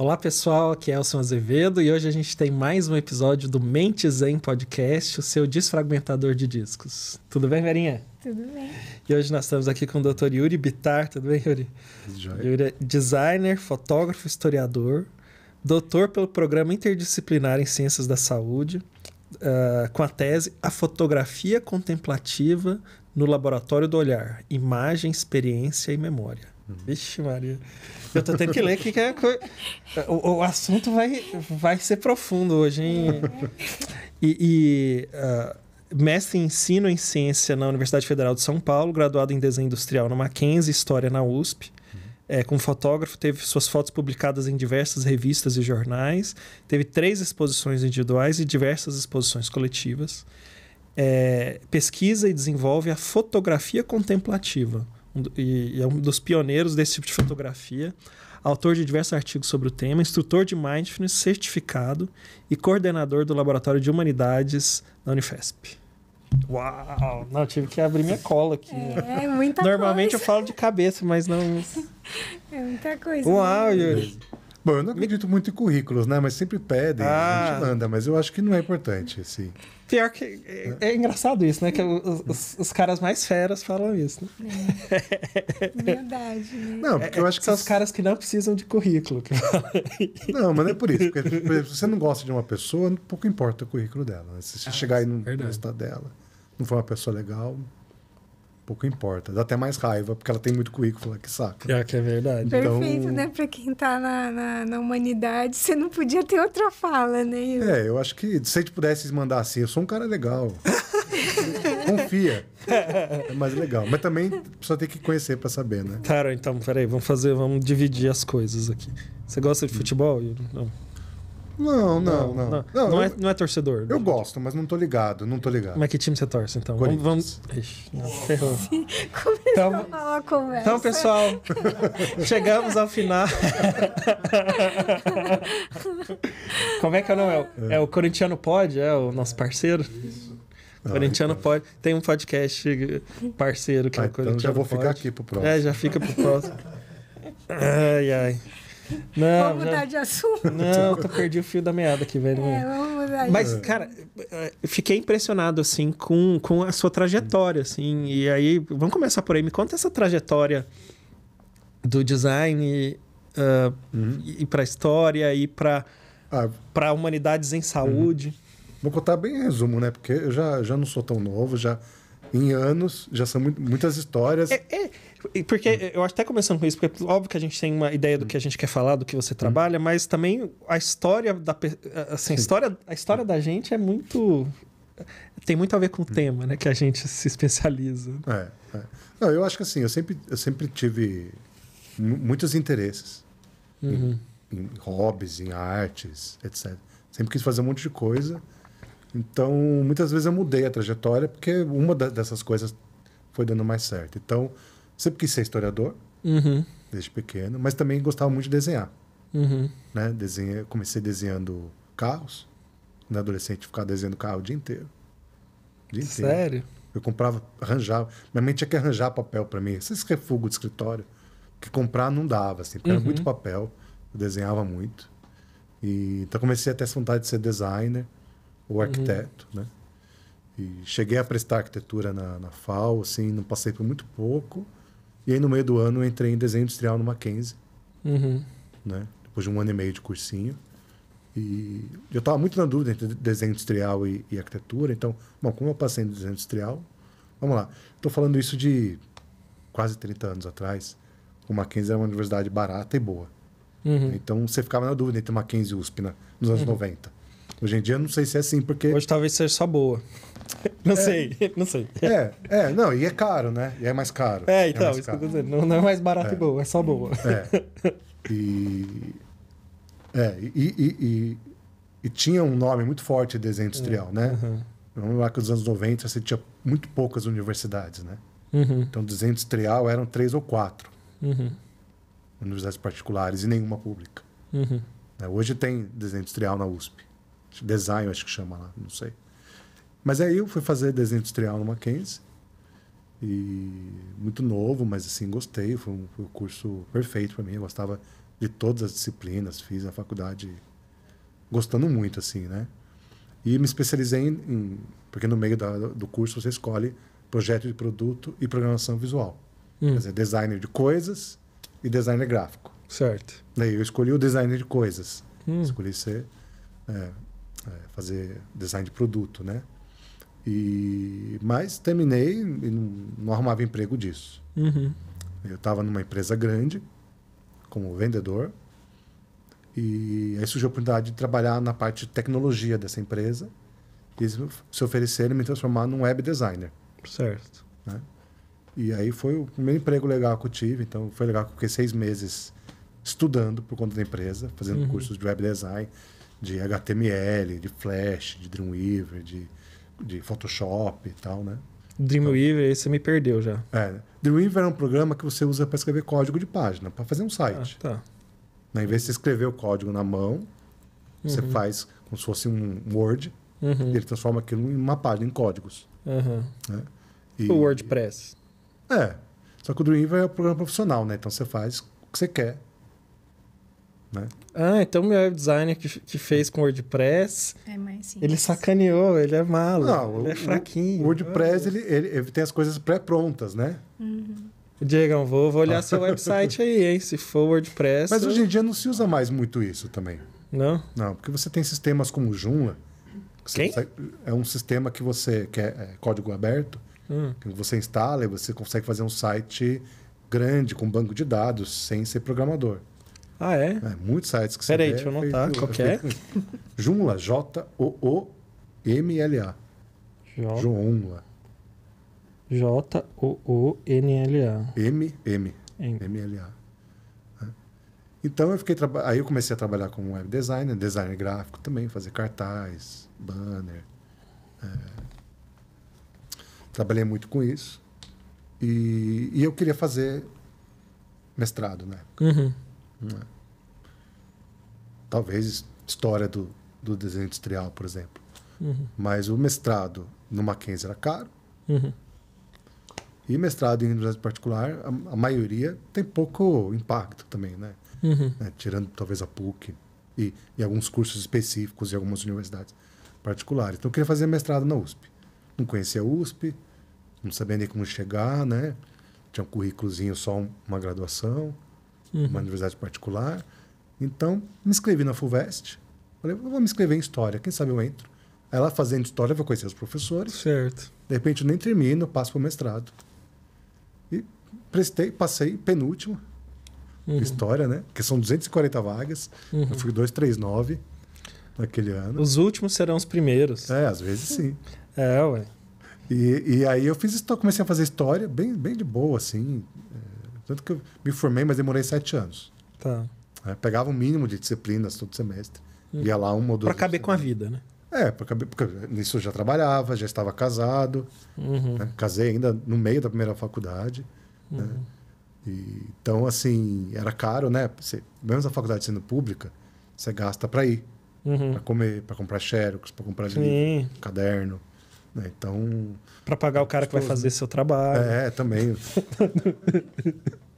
Olá pessoal, aqui é Elson Azevedo e hoje a gente tem mais um episódio do Mente Zen Podcast, o seu desfragmentador de discos. Tudo bem, Verinha? Tudo bem. E hoje nós estamos aqui com o Dr. Yuri Bitar, tudo bem, Yuri? Joia. Yuri é designer, fotógrafo, historiador, doutor pelo Programa Interdisciplinar em Ciências da Saúde, Uh, com a tese A Fotografia Contemplativa no Laboratório do Olhar: Imagem, Experiência e Memória. Uhum. Vixe, Maria. Eu tô tendo que ler que, que é o, o, assunto vai, vai ser profundo hoje, hein? E, e uh, mestre em ensino em ciência na Universidade Federal de São Paulo, graduado em desenho industrial na Mackenzie, história na USP. Uhum. É, como fotógrafo, teve suas fotos publicadas em diversas revistas e jornais, teve três exposições individuais e diversas exposições coletivas. É, pesquisa e desenvolve a fotografia contemplativa e é um dos pioneiros desse tipo de fotografia, autor de diversos artigos sobre o tema, instrutor de Mindfulness certificado e coordenador do Laboratório de Humanidades da Unifesp. Uau! Não, tive que abrir minha cola aqui. É, muita é muita Normalmente coisa. eu falo de cabeça, mas não. É muita coisa. Uau, né? Yuri! Bom, eu não acredito muito em currículos, né? Mas sempre pedem, ah. a gente ah. manda, mas eu acho que não é importante, assim. Pior que. É, é engraçado isso, né? Que os, os, os, caras mais feras falam isso, né? É. Verdade. Né? Não, porque eu acho que. São os caras que não precisam de currículo. não, mas não é por isso. Porque, por exemplo, se você não gosta de uma pessoa, pouco importa o currículo dela. Né? Se você ah, chegar e não verdade. gostar dela, não for uma pessoa legal, pouco importa. Dá até mais raiva, porque ela tem muito currículo, que saca. Já que é verdade. Perfeito, então né? Pra quem tá na, na, na, humanidade, você não podia ter outra fala, né? Eu... É, eu acho que se a gente pudesse mandar assim, eu sou um cara legal. Confia. É mais legal. Mas também só tem que conhecer pra saber, né? Cara, então, peraí, vamos fazer, vamos dividir as coisas aqui. Você gosta de futebol? Não. Não, não, não. Não, não, não eu, é, não é torcedor. Eu né? gosto, mas não tô ligado, não tô ligado. Mas é que time você torce, então? Vamos. vamos... Ixi, não, ferrou. Começou então, a falar conversa. Então, pessoal, chegamos ao final. Como é que é o nome? É, é. é o Corintiano Pod, é o nosso é. parceiro? Isso. Corintiano então. pode. Tem um podcast parceiro que ah, é o Corintiano. Ah, então já vou pode. ficar aqui pro próximo. É, já fica pro próximo. ai, ai. Não, vamos mudar de assunto. Não, eu perdi o fio da meada aqui, velho. É, vamos mudar de Mas, cara, eh, fiquei impressionado, assim, com, com a sua trajetória, assim. E aí, vamos começar por aí. Me conta essa trajetória do design uh, uhum. e para história e para ah. para humanidades em saúde. Uhum. Vou contar bem em resumo, né? Porque eu já, já não sou tão novo, já em anos, já são muitas histórias. É, é, porque eu acho até tá começando com isso, porque óbvio que a gente tem uma ideia do que a gente quer falar, do que você trabalha, hum. mas também a história da assim, a história, a história da gente é muito tem muito a ver com o hum. tema, né, que a gente se especializa. É, é. Não, eu acho que assim, eu sempre, eu sempre tive muitos interesses uhum. em, em hobbies, em artes, etc. Sempre quis fazer um monte de coisa então, muitas vezes eu mudei a trajetória porque uma dessas coisas foi dando mais certo. Então, sempre quis ser historiador, uhum. desde pequeno, mas também gostava muito de desenhar. Uhum. Né? Desenhei, comecei desenhando carros. Na né? adolescente, ficava desenhando carro o dia inteiro. O dia inteiro. Sério? Eu comprava, arranjava. Minha mãe tinha que arranjar papel para mim. esse refugos de escritório. Que comprar não dava, assim, porque uhum. era muito uhum. papel. Eu desenhava muito. E, então comecei a ter essa vontade de ser designer o uhum. arquiteto, uhum. né? E cheguei a prestar arquitetura na, na FAO, assim, não passei por muito pouco. E aí, no meio do ano, entrei em desenho industrial no Mackenzie, uhum. né? Depois de um ano e meio de cursinho. E eu estava muito na dúvida entre desenho industrial e, e, arquitetura. Então, bom, como eu passei em desenho industrial, vamos lá. Estou falando isso de quase 30 anos atrás. O Mackenzie era uma universidade barata e boa. Uhum. Então, você ficava na dúvida entre Mackenzie e USP na né? nos anos uhum. 90. Hoje em dia não sei se é assim, porque. Hoje talvez seja só boa. Não é, sei, não sei. É, é, não, e é caro, né? E é mais caro. É, é então, é isso que eu tô dizendo. Não, não é mais barato é. e boa, é só boa. É. E. É, e, e, e, e tinha um nome muito forte de desenho industrial, é, né? Uhum. Então, lá que nos anos 90 você tinha muito poucas universidades, né? Uhum. Então, desenho industrial eram três ou quatro uhum. universidades particulares e nenhuma pública. Uhum. É, hoje tem desenho industrial na USP. Design, acho que chama lá, não sei. Mas aí eu fui fazer desenho industrial no Mackenzie. E muito novo, mas assim, gostei. Foi um, foi um curso perfeito para mim. Eu gostava de todas as disciplinas. Fiz a faculdade gostando muito, assim, né? E me especializei em. em porque no meio da, do curso você escolhe projeto de produto e programação visual. Hum. Quer dizer, designer de coisas e designer gráfico. Certo. Daí eu escolhi o designer de coisas. Hum. Escolhi ser. É, é, fazer design de produto, né? E, mas terminei e não, não arrumava emprego disso. Uhum. Eu estava numa empresa grande, como vendedor, e aí surgiu a oportunidade de trabalhar na parte de tecnologia dessa empresa. E eles se ofereceram me transformar num web designer. Certo. Né? E aí foi o primeiro emprego legal que eu tive. Então foi legal que eu fiquei seis meses estudando por conta da empresa, fazendo uhum. cursos de web design de HTML, de Flash, de Dreamweaver, de, de Photoshop e tal, né? Dreamweaver, então, esse me perdeu já. É. Dreamweaver é um programa que você usa para escrever código de página, para fazer um site. Ah, tá. Né, em vez de você escrever o código na mão, uhum. você faz como se fosse um Word, uhum. e ele transforma aquilo em uma página, em códigos. Uhum. Né? E, o WordPress. É. Só que o Dreamweaver é um programa profissional, né? Então você faz o que você quer né? Ah, então meu web designer que, que fez com WordPress, é ele sacaneou, ele é malo, Não, ele é o, é fraquinho. O WordPress, ah. ele, ele, ele, tem as coisas pré-prontas, né? Uhum. Diegão, vou, vou olhar ah. seu website aí, hein? Se for WordPress... Mas hoje em dia não se usa mais muito isso também. Não? Não, porque você tem sistemas como Joomla. Que Quem? Consegue, é um sistema que você... quer é, é código aberto, hum. que você instala e você consegue fazer um site grande, com banco de dados, sem ser programador. Ah, é? é muitos sites que Pera você Peraí, deixa eu é anotar. Qual que é? é Joomla, J-O-O-M-L-A. Joomla. J-O-O-N-L-A. M-M. M-L-A. É. Então eu fiquei aí eu comecei a trabalhar como web designer, designer gráfico também, fazer cartaz, banner. É. Trabalhei muito com isso. E, e, eu queria fazer mestrado na época. Uhum. É? Talvez história do, do desenho industrial, por exemplo. Uhum. Mas o mestrado no Mackenzie era caro. Uhum. E mestrado em universidade particular, a, a, maioria tem pouco impacto também, né? Uhum. É, tirando talvez a PUC e, e alguns cursos específicos em algumas universidades particulares. Então eu queria fazer mestrado na USP. Não conhecia a USP, não sabia nem como chegar, né? Tinha um currículozinho só uma graduação uhum. uma universidade particular. Então, me inscrevi na FUVEST. Falei, vou me inscrever em História, quem sabe eu entro. Aí lá fazendo História, eu vou conhecer os professores. Certo. De repente, eu nem termino, passo para o mestrado. E prestei, passei, penúltimo. Uhum. História, né? Porque são 240 vagas. Uhum. Eu fui 239 naquele ano. Os últimos serão os primeiros. É, às vezes sim. é, ué. E, e aí eu fiz, comecei a fazer história bem, bem de boa, assim. Tanto que eu me formei, mas demorei sete anos. Tá. É, pegava o um mínimo de disciplinas todo semestre. Hum. Ia lá um ou duas. Para caber com a vida, né? É, pra caber, porque nisso eu já trabalhava, já estava casado. Uhum. Né? Casei ainda no meio da primeira faculdade. Né? Uhum. Né? E, então, assim, era caro, né? Você, mesmo a faculdade sendo pública, você gasta para ir. Uhum. Para comer, para comprar xerox, para comprar livro, caderno. Né? Então. Para pagar o cara que vai fazer seu trabalho. É, também.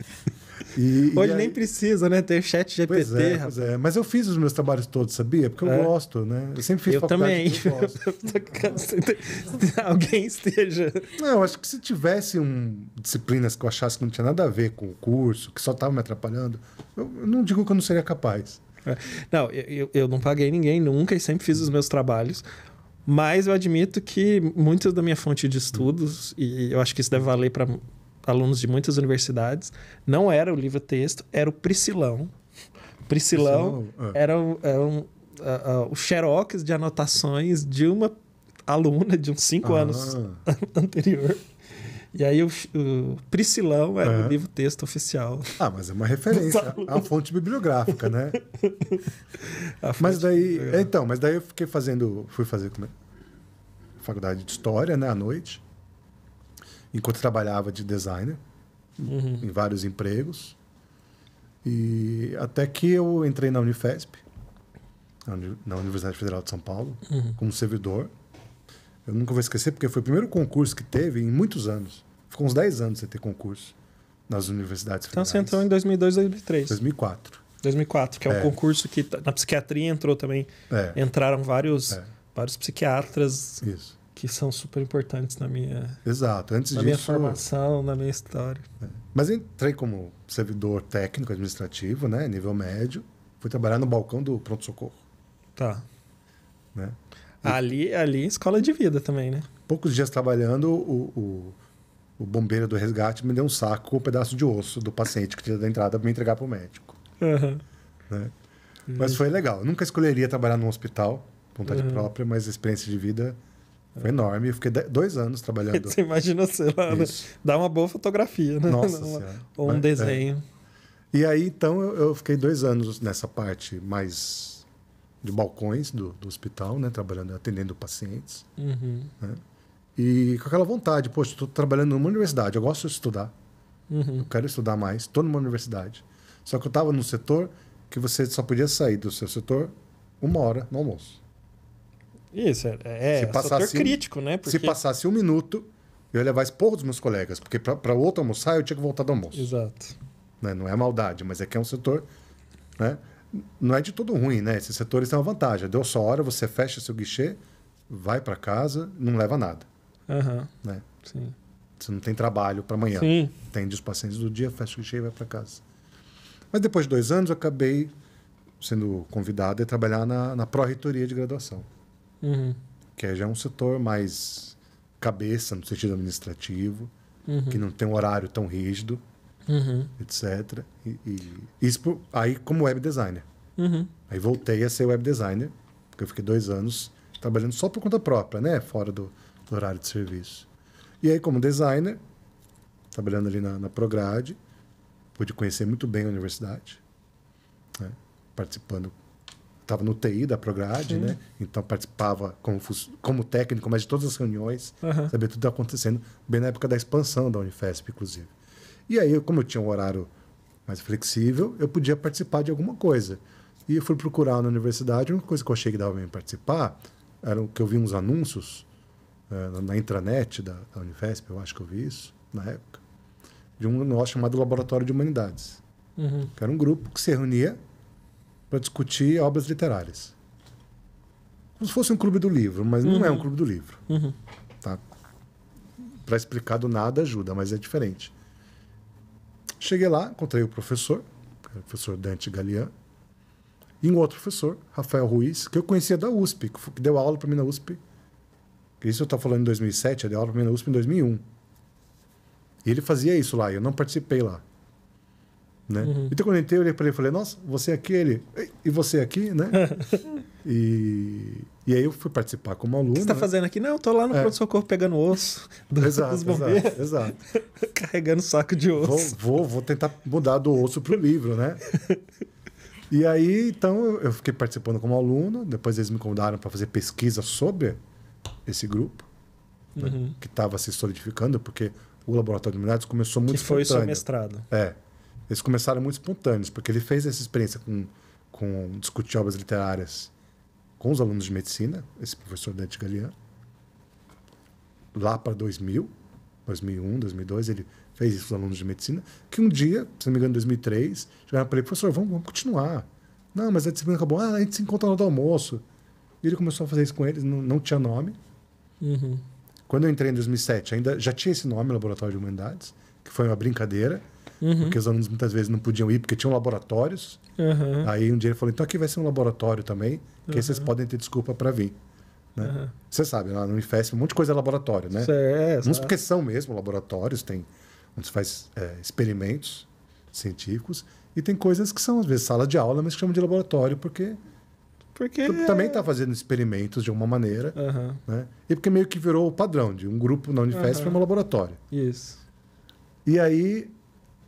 E, Hoje e aí... nem precisa, né? Ter chat GPT. Pois é, pois é, Mas eu fiz os meus trabalhos todos, sabia? Porque eu é. gosto, né? Eu sempre fiz eu faculdade. Eu também. Alguém esteja. Não, acho que se tivesse um, disciplinas que eu achasse que não tinha nada a ver com o curso, que só estava me atrapalhando, eu, eu não digo que eu não seria capaz. É. Não, eu, eu não paguei ninguém nunca e sempre fiz os meus trabalhos. Mas eu admito que muitas da minha fonte de estudos, e eu acho que isso deve valer para alunos de muitas universidades. Não era o livro-texto, era o Priscilão. Priscilão, Priscilão é. era, era é um, uh, uh, o xerox de anotações de uma aluna de uns cinco ah. anos anterior. E aí o, o Priscilão era é. o livro-texto oficial. Ah, mas é uma referência é a fonte bibliográfica, né? fonte mas daí, então, mas daí eu fiquei fazendo, fui fazer como é? faculdade de história, né, à noite enquanto trabalhava de designer, uhum. em vários empregos. E até que eu entrei na Unifesp, na Universidade Federal de São Paulo, uhum. como servidor. Eu nunca vou esquecer, porque foi o primeiro concurso que teve em muitos anos. Ficou uns 10 anos sem ter concurso nas universidades então, federais. Então você entrou em 2002, 2003. 2004. 2004, que é, é. um concurso que na psiquiatria entrou também. É. Entraram vários, é. vários psiquiatras. Isso que são super importantes na minha exato antes na disso, minha formação na minha história é. mas entrei como servidor técnico administrativo né nível médio fui trabalhar no balcão do pronto socorro tá né e... ali ali escola de vida também né poucos dias trabalhando o, o, o bombeiro do resgate me deu um saco com um pedaço de osso do paciente que tinha da entrada para me entregar para o médico uhum. né? Mas foi legal. Eu nunca escolheria trabalhar num hospital, vontade uhum. própria, mas experiência de vida foi enorme. Eu fiquei dois anos trabalhando. Você imagina, sei lá, né? Isso. dá uma boa fotografia, né? Nossa Ou um Mas, é. desenho. É. E aí, então, eu fiquei dois anos nessa parte mais de balcões do, do hospital, né? Trabalhando, atendendo pacientes. Uhum. Né? E com aquela vontade, poxa, estou trabalhando numa universidade, eu gosto de estudar. Uhum. Eu quero estudar mais, estou numa universidade. Só que eu estava num setor que você só podia sair do seu setor uma hora no almoço. Isso, é, é se é passasse, crítico, né? Porque... Se passasse um minuto, eu ia levar esporro dos meus colegas, porque para o outro almoçar eu tinha que voltar do almoço. Exato. Né? Não é maldade, mas é que é um setor. Né? Não é de todo ruim, né? Esses setores têm uma vantagem. Deu só hora, você fecha seu guichê, vai para casa, não leva nada. Uhum. Né? Sim. Você não tem trabalho para amanhã. Sim. Atende os pacientes do dia, fecha o guichê e vai para casa. Mas depois de dois anos, eu acabei sendo convidado a trabalhar na, na pró-reitoria de graduação. Uhum. Que já é um setor mais cabeça, no sentido administrativo, uhum. que não tem um horário tão rígido, uhum. etc. E, e, isso aí como web designer. Uhum. Aí voltei a ser web designer, porque eu fiquei dois anos trabalhando só por conta própria, né? Fora do, do horário de serviço. E aí, como designer, trabalhando ali na, na Prograde, pude conhecer muito bem a universidade, né? participando estava no TI da Prograde, Sim. né? Então participava como, como técnico, mas de todas as reuniões, uhum. sabia tudo acontecendo, bem na época da expansão da Unifesp, inclusive. E aí, como eu tinha um horário mais flexível, eu podia participar de alguma coisa. E eu fui procurar na universidade, uma coisa que eu achei que dava para participar era que eu vi uns anúncios eh, na intranet da, da Unifesp, eu acho que eu vi isso na época, de um negócio chamado Laboratório de Humanidades. Uhum. Que era um grupo que se reunia para discutir obras literárias. Como se fosse um clube do livro, mas não é uhum. é um clube do livro. Uhum. Tá? Para explicar do nada ajuda, mas é diferente. Cheguei lá, encontrei o professor, o professor Dante Galian, e um outro professor, Rafael Ruiz, que eu conhecia da USP, que deu aula para mim na USP. Isso eu estou falando em 2007, ele deu aula para mim na USP em 2001. E ele fazia isso lá, eu não participei lá. Né? Uhum. Então, quando eu entrei, eu olhei para ele e falei, nossa, você aqui, é aquele, e você é aqui, né? e, e aí eu fui participar como aluno. O que você está né? fazendo aqui? Não, eu estou lá no é. pronto-socorro pegando osso exato, dos bombeiros. Exato, exato. carregando saco de osso. Vou, vou, vou tentar mudar do osso para o livro, né? e aí, então, eu fiquei participando como aluno. Depois eles me convidaram para fazer pesquisa sobre esse grupo. Né? Uhum. Né? Que estava se solidificando, porque o Laboratório de Humanidades começou muito Que foi o seu mestrado. É eles começaram muito espontâneos, porque ele fez essa experiência com, com discutir obras literárias com os alunos de medicina, esse professor Dante Galeano. Lá para 2000, 2001, 2002, ele fez isso com os alunos de medicina, que um dia, se não me engano, em 2003, chegaram para ele, professor, vamos, vamos continuar. Não, mas a disciplina acabou. Ah, a gente se encontra no do almoço. E ele começou a fazer isso com eles, não, não tinha nome. Uhum. Quando eu entrei em 2007, ainda já tinha esse nome, Laboratório de Humanidades, que foi uma brincadeira uhum. porque os alunos muitas vezes não podiam ir porque tinham laboratórios. Uhum. Aí um dia ele falou: então aqui vai ser um laboratório também, que aí vocês podem ter desculpa para vir. Né? Você sabe, lá no IFES, um monte de coisa é laboratório, né? É, Uns porque são mesmo laboratórios, tem onde se faz é, experimentos científicos, e tem coisas que são, às vezes, sala de aula, mas que chamam de laboratório porque porque também está fazendo experimentos de alguma maneira, uhum. né? E porque meio que virou o padrão de um grupo na Unifest uhum. para um laboratório. Isso. E aí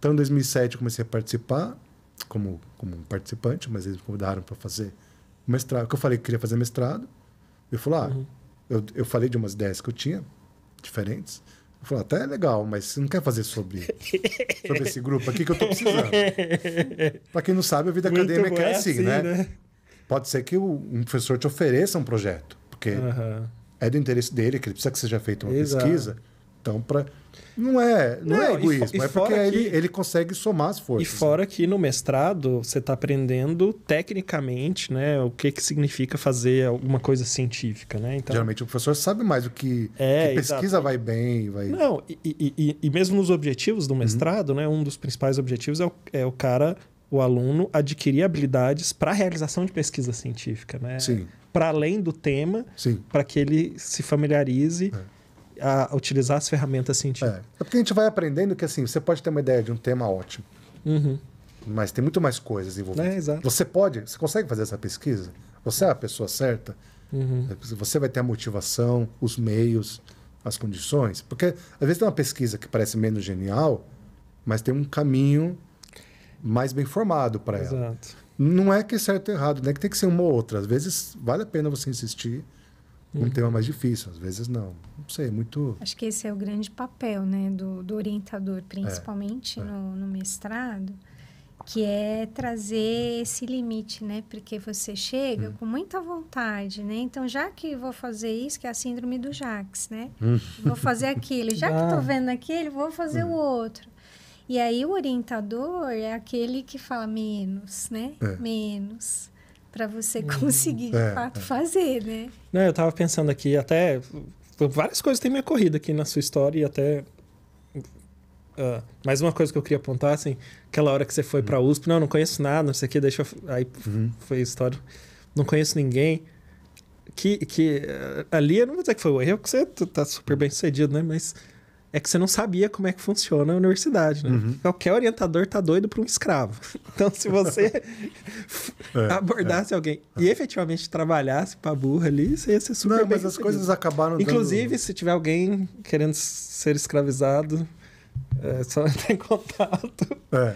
então, em 2007, eu comecei a participar como, como participante, mas eles me convidaram para fazer mestrado. que eu falei que queria fazer mestrado. Eu falei, ah, uhum. eu, eu falei de umas ideias que eu tinha, diferentes. Eu falei, ah, até é legal, mas você não quer fazer sobre, sobre esse grupo aqui que eu tô precisando. para quem não sabe, a vida Muito acadêmica é, é assim, assim né? né? Pode ser que o, um professor te ofereça um projeto, porque uhum. é do interesse dele, que ele precisa que seja feita uma Exato. pesquisa. Então, para não é, não, é não é egoísmo, e, é porque que, ele, ele consegue somar as forças. E né? fora né? que no mestrado você está aprendendo tecnicamente, né, o que que significa fazer alguma coisa científica, né? Então, geralmente o professor sabe mais o que, é, que pesquisa vai bem, vai. Não, e, e, e, mesmo nos objetivos do uhum. mestrado, uhum. né, um dos principais objetivos é o, é o cara, o aluno adquirir habilidades para a realização de pesquisa científica, né? Sim para além do tema, para que ele se familiarize é a utilizar as ferramentas científicas. É. é porque a gente vai aprendendo que assim, você pode ter uma ideia de um tema ótimo. Uhum. Mas tem muito mais coisas envolvidas. É, exato. Você pode, você consegue fazer essa pesquisa? Você é a pessoa certa? Uhum. Você vai ter a motivação, os meios, as condições? Porque às vezes tem uma pesquisa que parece menos genial, mas tem um caminho mais bem formado para ela. Exato. Não é que é certo ou errado, né? Que tem que ser uma ou outra. Às vezes vale a pena você insistir Hum. um tema mais difícil, às vezes não. Não sei, é muito. Acho que esse é o grande papel né, do, do orientador, principalmente é, é. No, mestrado, que é trazer esse limite, né? Porque você chega hum. com muita vontade, né? Então, já que vou fazer isso, que é a síndrome do Jax, né? Hum. Vou fazer aquilo. Já ah. que estou vendo aquele, vou fazer o outro. E aí o orientador é aquele que fala menos, né? É. Menos para você hum, conseguir de é, fato é. fazer, né? Não, eu estava pensando aqui, até várias coisas têm minha corrida aqui na sua história e até uh, mais uma coisa que eu queria apontar, assim, aquela hora que você foi uhum. para USP, não, não conheço nada, não sei o que, deixa eu... aí uhum. foi história, não conheço ninguém. Que, que ali, eu não vou dizer que foi o erro, que você tá super bem sucedido, né? Mas é que você não sabia como é que funciona a universidade, né? Uhum. Qualquer orientador tá doido para um escravo. Então, se você é, abordasse é. alguém e efetivamente trabalhasse pra burra ali, você ia ser super Não, mas as coisas acabaram Inclusive, dando... se tiver alguém querendo ser escravizado, é só entrar em contato. É.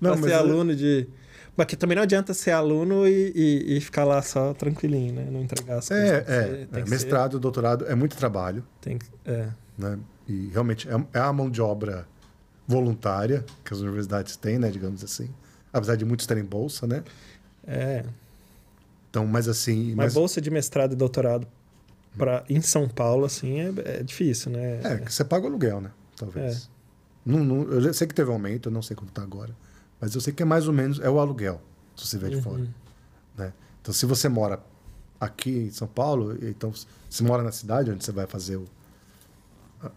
pra, ser é aluno de... Mas que também não adianta ser aluno e, e, e, ficar lá só tranquilinho, né? Não entregar as é, coisas. É, é. é mestrado, ser... doutorado, é muito trabalho. Tem que... É. Né? e realmente é, é, a mão de obra voluntária que as universidades têm, né, digamos assim. Apesar de muitos terem bolsa, né? É. Então, mas assim. Mas, mas... bolsa de mestrado e doutorado para em São Paulo, assim, é, é difícil, né? É, que você paga o aluguel, né? Talvez. É. Não, não, eu sei que teve aumento, eu não sei quanto está agora. Mas eu sei que é mais ou menos é o aluguel, se você vê de uhum. fora. Né? Então, se você mora aqui em São Paulo, então se mora na cidade onde você vai fazer o,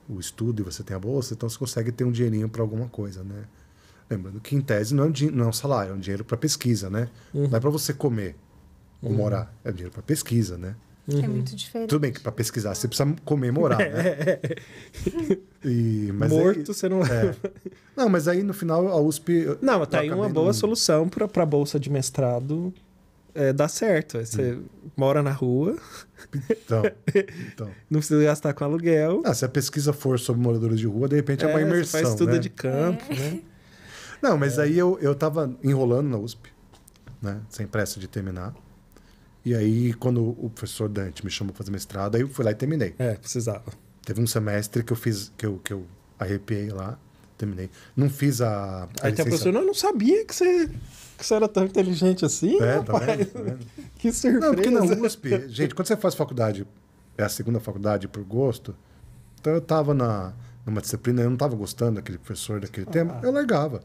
o estudo e você tem a bolsa, então você consegue ter um dinheirinho para alguma coisa, né? Lembrando que em tese não é um, não é um salário, é um dinheiro para pesquisa, né? Uhum. Não é para você comer ou uhum. morar, é um dinheiro para pesquisa, né? É uhum. É muito diferente. Tudo bem que para pesquisar você precisa comer e morar, né? E, Morto aí, você não. É. Não, mas aí no final a USP. Não, tá aí uma boa solução para a bolsa de mestrado é, dá certo. Você hum. mora na rua. Então, então. não precisa gastar com aluguel. Ah, se a pesquisa for sobre moradores de rua, de repente é, é uma imersão. Você faz tudo né? de campo, é. né? Não, mas aí eu, eu tava enrolando na USP, né? Sem pressa de terminar. E aí, quando o professor Dante me chamou para fazer mestrado, aí eu fui lá e terminei. É, precisava. Teve um semestre que eu fiz, que eu, que eu arrepiei lá terminei. Não fiz a. a Aí a não, eu não sabia que você, que você era tão inteligente assim. É, Tá vendo, tá vendo? Que surpresa. Não, porque na USP, gente, quando você faz faculdade, é a segunda faculdade por gosto, então eu estava na, numa disciplina, eu não estava gostando daquele professor, daquele ah. tema, eu largava.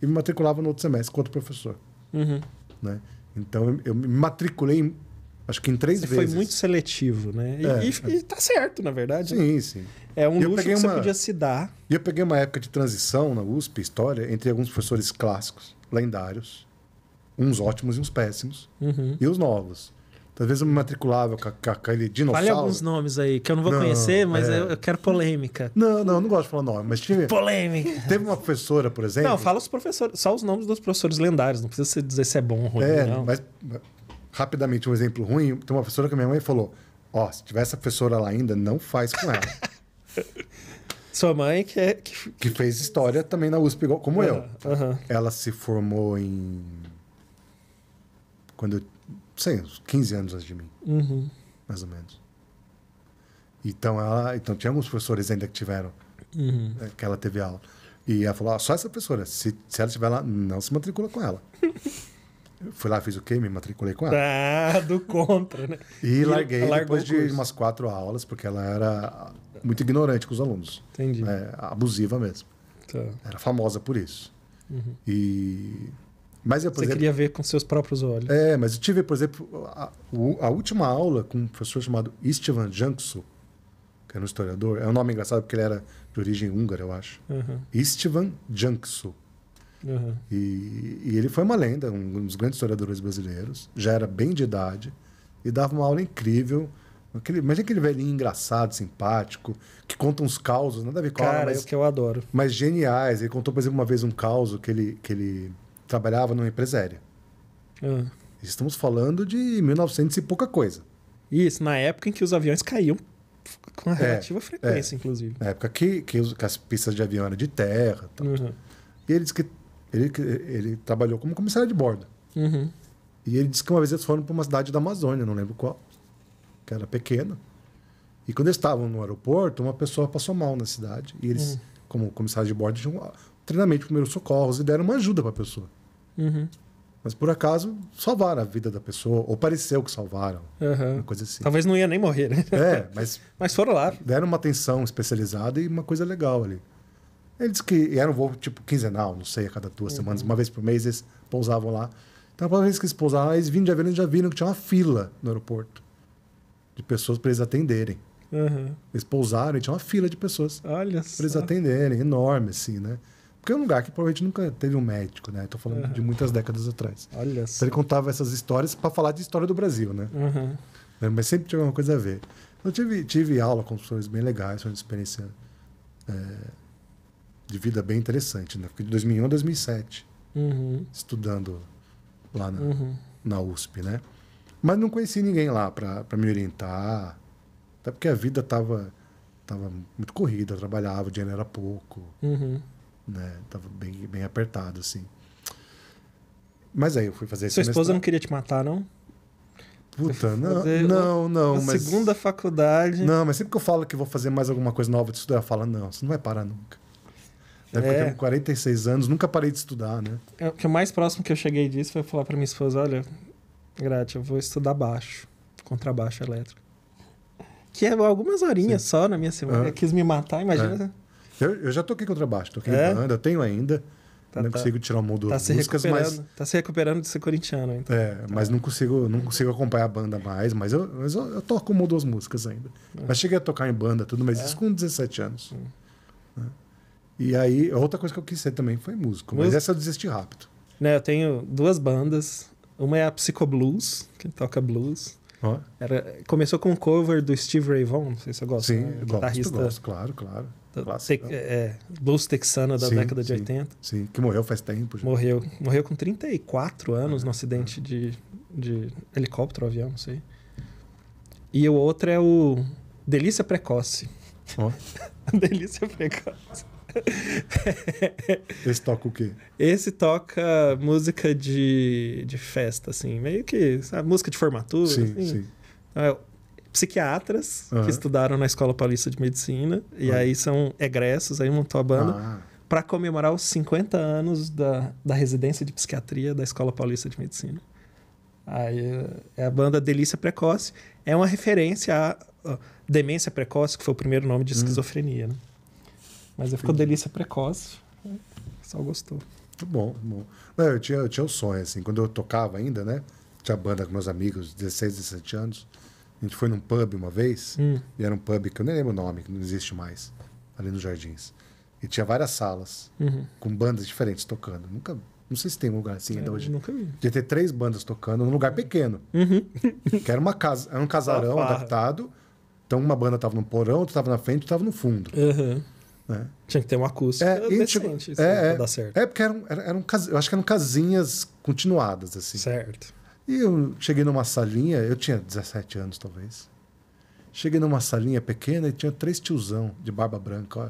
E me matriculava no outro semestre com outro professor. Uhum. Né? Então eu, eu me matriculei Acho que em três você vezes. Foi muito seletivo, né? É. E, e, tá certo, na verdade. Né? Sim, né? sim. É um luxo que uma... você podia se dar. E eu peguei uma época de transição na USP, história, entre alguns professores clássicos, lendários, uns ótimos e uns péssimos, uhum. e os novos. Talvez às vezes eu me matriculava com, com aquele dinossauro. Fale alguns nomes aí, que eu não vou não, conhecer, mas é... eu quero polêmica. Não, não, eu não gosto de falar nome, mas tive. Polêmica! Teve uma professora, por exemplo. Não, fala os professores, só os nomes dos professores lendários, não precisa dizer se é bom ou ruim. É, não. mas rapidamente um exemplo ruim. Tem uma professora que minha mãe falou: Ó, oh, se tiver essa professora lá ainda, não faz com ela. Sua mãe que, é, que... que fez história também na USP, igual, como eu. Ela se formou em. Quando eu. Sei, uns 15 anos antes de mim. Uhum. Mais ou menos. Então ela. Então tinha alguns professores ainda que tiveram. Né, que ela teve aula. E ela falou: ah, só essa professora. Se, se ela estiver lá, não se matricula com ela. fui lá, fiz o quê? Me matriculei com ela. Ah, do contra, né? E, e larguei depois de umas quatro aulas, porque ela era muito ignorante com os alunos. Entendi. É, abusiva mesmo. Tá. Era famosa por isso. Uhum. E... Mas eu, Você exemplo, queria ver com seus próprios olhos. É, mas eu tive, por exemplo, a, a última aula com um professor chamado Istvan Janksu, que era um historiador. É um nome engraçado porque ele era de origem húngara, eu acho. Uhum. Istvan Janksu. Uhum. E, e, ele foi uma lenda, um dos grandes historiadores brasileiros. Já era bem de idade e dava uma aula incrível. Aquele, imagina aquele velhinho engraçado, simpático, que conta uns causos, nada a ver com Cara, aula, mas, é que eu adoro. Mas geniais. Ele contou, por exemplo, uma vez um causo que ele, que ele trabalhava numa empresa Uhum. Estamos falando de 1900 e pouca coisa. Isso, na época em que os aviões caíam com uma é, relativa é, frequência, é. inclusive. Na época que, que, os, que, as pistas de avião eram de terra. Tal. Uhum. E ele disse que ele, ele trabalhou como comissário de bordo. Uhum. E ele disse que uma vez eles foram para uma cidade da Amazônia, não lembro qual, que era pequena. E quando eles estavam no aeroporto, uma pessoa passou mal na cidade. E eles, uhum. como comissários de bordo, tinham ah, treinamento de primeiros socorros e deram uma ajuda para a pessoa. Uhum. Mas por acaso salvaram a vida da pessoa, ou pareceu que salvaram. Uhum. Uma coisa assim. Talvez não ia nem morrer, né? É, mas. mas foram lá. Deram uma atenção especializada e uma coisa legal ali. Ele disse que era um voo tipo quinzenal, não sei, a cada duas uhum. semanas, uma vez por mês eles pousavam lá. Então, a próxima vez que eles pousavam, eles vinham de avião eles já viram que tinha uma fila no aeroporto de pessoas para eles atenderem. Uhum. Eles pousaram e tinha uma fila de pessoas para eles atenderem, enorme assim, né? Porque é um lugar que provavelmente nunca teve um médico, né? Estou falando uhum. de muitas décadas atrás. Olha só. Então ele contava essas histórias para falar de história do Brasil, né? Uhum. É, mas sempre tinha alguma coisa a ver. Eu tive, tive aula com pessoas bem legais, foi uma experiência é, de vida bem interessante, né? Fiquei de 2001 a 2007 uhum. estudando lá na, uhum. na USP, né? Mas não conheci ninguém lá para me orientar, até porque a vida tava, tava muito corrida, trabalhava, o dinheiro era pouco, uhum. né? Tava bem, bem apertado, assim. Mas aí eu fui fazer Sua esposa mestrado. não queria te matar, não? Puta, não, não, não. Mas... Segunda faculdade. Não, mas sempre que eu falo que vou fazer mais alguma coisa nova de estudar, ela fala: não, você não vai parar nunca. É, porque é. tenho 46 anos, nunca parei de estudar, né? É, o que mais próximo que eu cheguei disso foi falar para minha esposa: olha, Grátis, eu vou estudar baixo, contrabaixo elétrico. Que é algumas horinhas Sim. só na minha semana. É. quis me matar, imagina. É. Eu, eu, já toquei contrabaixo, toquei é. banda, tenho ainda. Tá, não tá. consigo tirar o mundo tá das músicas, mas... Tá se recuperando de ser corintiano, então. É, mas tá. não consigo, não consigo acompanhar a banda mais, mas eu, mas eu, eu toco o modo as músicas ainda. É. Mas cheguei a tocar em banda, tudo, mas isso com 17 anos. Hum. E aí, outra coisa que eu quis ser também foi músico, mas essa eu desisti rápido. Né, eu tenho duas bandas. Uma é a Psycho Blues, que toca blues. Oh. Era, começou com um cover do Steve Ray Vaughan, não sei se você gosta. Sim, né? gosto, guitarrista, gosto, claro, claro. Te, é, blues texana da sim, década de sim, 80. Sim, que morreu faz tempo. Já. Morreu. Morreu com 34 anos ah, no acidente ah. de, de helicóptero, avião, não sei. E o outro é o Delícia Precoce. Oh. Delícia Precoce. Esse toca o quê? Esse toca música de, de festa, assim. Meio que, sabe, música de formatura. Sim, assim. sim. É, psiquiatras que estudaram na Escola Paulista de Medicina. E aí são egressos, aí montou a banda. Ah. para comemorar os 50 anos da, da residência de psiquiatria da Escola Paulista de Medicina. Aí é a banda Delícia Precoce. É uma referência à demência precoce, que foi o primeiro nome de hum. esquizofrenia, hum. né? Mas aí ficou delícia precoce. Só gostou. Tá bom, tá bom. Não, eu, tinha, eu tinha um sonho, assim, quando eu tocava ainda, né? Tinha banda com meus amigos, 16, 17 anos. A gente foi num pub uma vez, hum. e era um pub que eu nem lembro o nome, que não existe mais, ali nos Jardins. E tinha várias salas, uhum. com bandas diferentes tocando. Nunca. Não sei se tem um lugar assim é, ainda hoje. Nunca vi. De ter três bandas tocando num lugar pequeno. Uhum. Que era uma casa, um casarão adaptado. Então uma banda tava no porão, outra tava na frente, outra tava no fundo. Uhum. Né? Tinha que ter uma acústica é, tipo, decente tipo, é, pra é. dar certo. É, porque eram, eram, eram, eu acho que eram casinhas continuadas, assim. Certo. E eu cheguei numa salinha, eu tinha 17 anos, talvez. Cheguei numa salinha pequena e tinha três tiozão de barba branca, ó.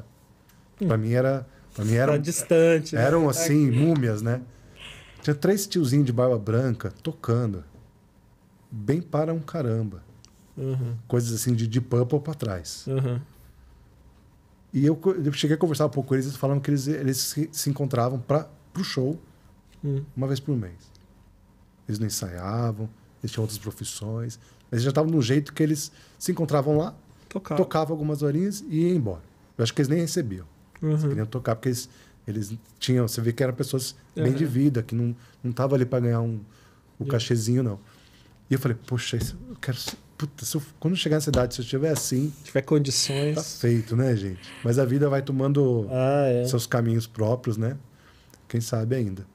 Hum. Pra mim era... Pra mim tá eram, distante. Né? Eram, né? assim, múmias, né? Tinha três tiozinhos de barba branca tocando. Bem para um caramba. Uhum. Coisas assim de Deep Purple pra trás. Uhum. E eu, eu, cheguei a conversar um pouco com eles, eles que eles, eles se, se encontravam para o show hum. uma vez por mês. Eles não ensaiavam, eles tinham outras profissões, mas eles já estavam no jeito que eles se encontravam lá, Tocava. tocavam algumas horinhas e iam embora. Eu acho que eles nem recebiam. Uhum. Eles queriam tocar porque eles, eles tinham. Você vê que eram pessoas uhum. bem é. de vida, que não estavam não ali para ganhar um, o cachezinho, não. E eu falei, poxa, isso, eu quero, puta, eu, quando chegar nessa idade, se eu estiver assim. Se tiver condições. Tá feito, né, gente? Mas a vida vai tomando ah, é. seus caminhos próprios, né? Quem sabe ainda.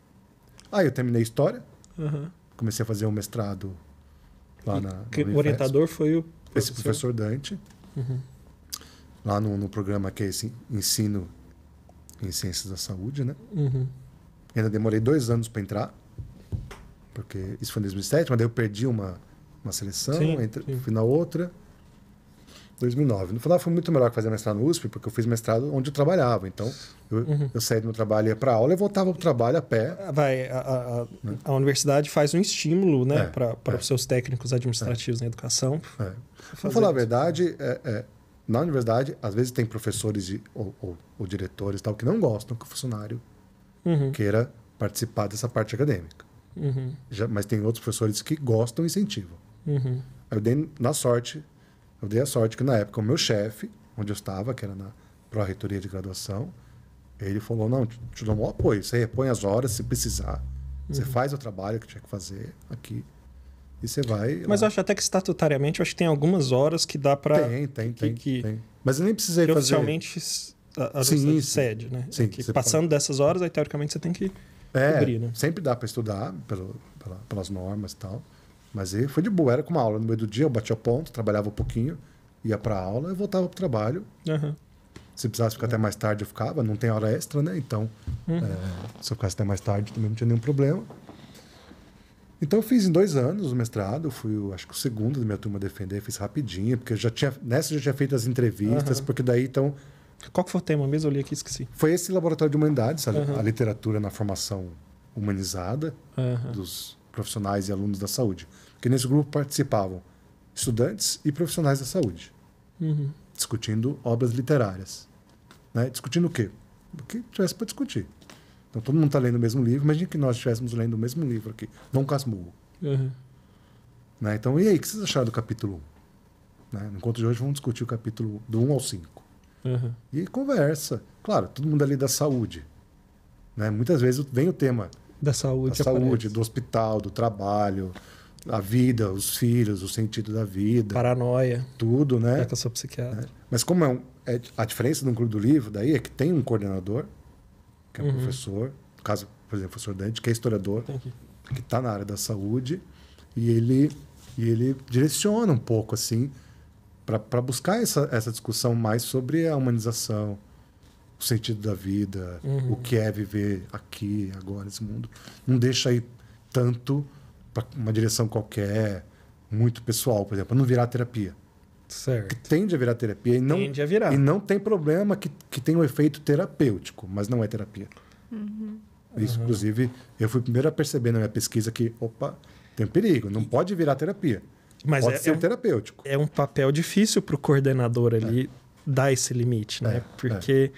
Aí ah, eu terminei história. Uhum. Comecei a fazer um mestrado lá e na. Que, na o orientador foi o. Professor? Esse professor Dante. Uhum. Lá no, no, programa que é esse ensino em ciências da saúde, né? Uhum. Ainda demorei dois anos para entrar. Porque isso foi em 2007, mas daí eu perdi uma uma seleção, sim, entre, sim. fui na outra. 2009. No final foi muito melhor que fazer mestrado no USP, porque eu fiz mestrado onde eu trabalhava. Então, eu, uhum. eu do meu trabalho, ia para aula e voltava para o trabalho a pé. Ah, vai, a, a, né? a, universidade faz um estímulo né, é, para é. os seus técnicos administrativos é. na educação. É. Vou falar a verdade, é, é, na universidade, às vezes tem professores e, ou, ou, ou, diretores tal que não gostam que o funcionário uhum. queira participar dessa parte acadêmica. Uhum. Já, mas tem outros professores que gostam e incentivam. Uhum. Eu dei na sorte, eu dei a sorte que na época o meu chefe, onde eu estava, que era na pró-reitoria de graduação, ele falou: não, te, dou um apoio, você repõe as horas se precisar. Uhum. Você faz o trabalho que tinha que fazer aqui. E você vai. Mas lá. eu acho até que estatutariamente, eu acho que tem algumas horas que dá para. Tem, tem, que, tem, que, tem. Mas eu nem precisei que fazer. Oficialmente a, a sede, né? Sim, é passando pode... dessas horas, aí teoricamente você tem que é, cobrir, né? Sempre dá para estudar pelo, pela, pelas normas e tal. Mas aí foi de boa, era com uma aula no meio do dia, eu batia ponto, trabalhava um pouquinho, ia para aula, eu voltava para o trabalho. Uhum. Se precisasse ficar até mais tarde, eu ficava, não tem hora extra, né? Então, uhum. é, se eu ficasse até mais tarde, também não tinha nenhum problema. Então, eu fiz em dois anos o mestrado, fui, acho que o segundo da minha turma a defender, fiz rapidinho, porque já tinha, nessa eu já tinha feito as entrevistas, uhum. porque daí, então... Qual que foi o tema mesmo? Eu li aqui, esqueci. Foi esse laboratório de humanidades, a, a literatura na formação humanizada dos profissionais e alunos da saúde. Porque nesse grupo participavam estudantes e profissionais da saúde, uhum. discutindo obras literárias. Né? Discutindo o quê? O que tivesse para discutir. Então todo mundo está lendo o mesmo livro, imagine que nós estivéssemos lendo o mesmo livro aqui, Dom Casmurro. Uhum. Né? Então, e aí, o que vocês acharam do capítulo 1? Né? No encontro de hoje, vamos discutir o capítulo do 1 ao 5. Uhum. E conversa. Claro, todo mundo é ali da saúde. Né? Muitas vezes vem o tema da saúde. Da saúde, aparece. do hospital, do trabalho, a vida, os filhos, o sentido da vida. Paranoia. Tudo, né? É que eu sou psiquiatra. É. Mas como é, um, é, a diferença de um clube do livro daí é que tem um coordenador, que é um uhum. professor, no caso, por exemplo, o professor Dante, que é historiador, que está na área da saúde, e ele, e ele direciona um pouco assim para buscar essa, essa discussão mais sobre a humanização, o sentido da vida, uhum. o que é viver aqui, agora, nesse mundo. Não deixa aí tanto para uma direção qualquer, muito pessoal, por exemplo, não virar terapia. Certo. Que tende a virar terapia e não, tende a virar. E não tem problema que, que tenha um efeito terapêutico, mas não é terapia. Uhum. Isso, uhum. inclusive, eu fui primeiro a perceber na minha pesquisa que, opa, tem um perigo, não pode virar terapia. Mas pode é, ser é um, terapêutico. É um papel difícil para o coordenador ali é. dar esse limite, né? É, é. Porque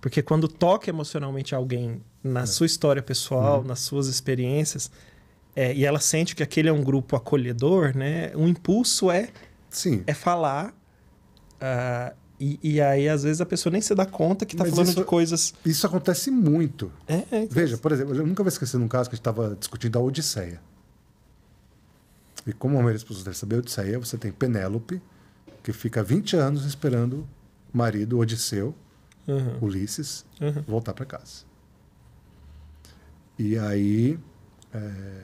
porque quando toca emocionalmente alguém na é. sua história pessoal, uhum. nas suas experiências, é, e ela sente que aquele é um grupo acolhedor, né? Um impulso é, Sim. é falar. Uh, e, e, aí, às vezes, a pessoa nem se dá conta que está falando isso, de coisas. Isso acontece muito. É, é, Veja, por exemplo, eu nunca vou esquecer de um caso que a gente estava discutindo a Odisseia. E como a maioria das pessoas deve saber, a Odisseia, você tem Penélope, que fica 20 anos esperando o marido, Odisseu, uhum. Ulisses, uhum. voltar para casa. E aí, é,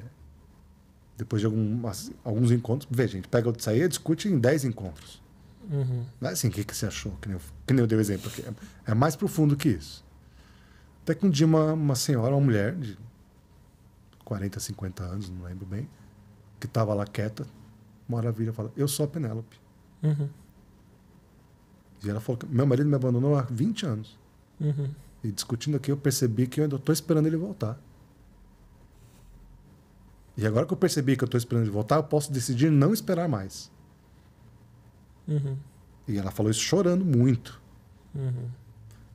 depois de algumas, alguns encontros, veja, a gente pega o de sair discute em 10 encontros. Uhum. Não é assim, o que, que você achou? Que nem, eu, que nem eu dei o exemplo aqui. É, é, mais profundo que isso. Até que um dia uma, uma senhora, uma mulher de 40, 50 anos, não lembro bem, que estava lá quieta, maravilha, fala, eu sou a Penélope. Uhum. E ela falou: meu marido me abandonou há 20 anos. Uhum. E discutindo aqui, eu percebi que eu ainda estou esperando ele voltar. E agora que eu percebi que eu estou esperando ele voltar, eu posso decidir não esperar mais. Uhum. E ela falou isso chorando muito. Uhum.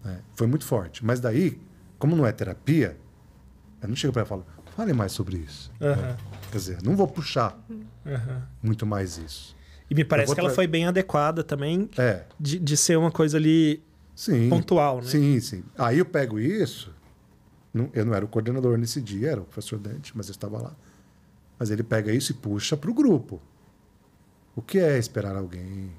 É, foi muito forte. Mas daí, como não é terapia, eu não chego para ela e falo, fale mais sobre isso. Uhum. Quer dizer, não vou puxar muito mais isso. E me parece que ela foi bem adequada também é. de, de ser uma coisa ali sim, pontual, né? Sim, sim. Aí eu pego isso. Não, eu não era o coordenador nesse dia, era o professor Dante, mas eu estava lá. Mas ele pega isso e puxa para o grupo. O que é esperar alguém?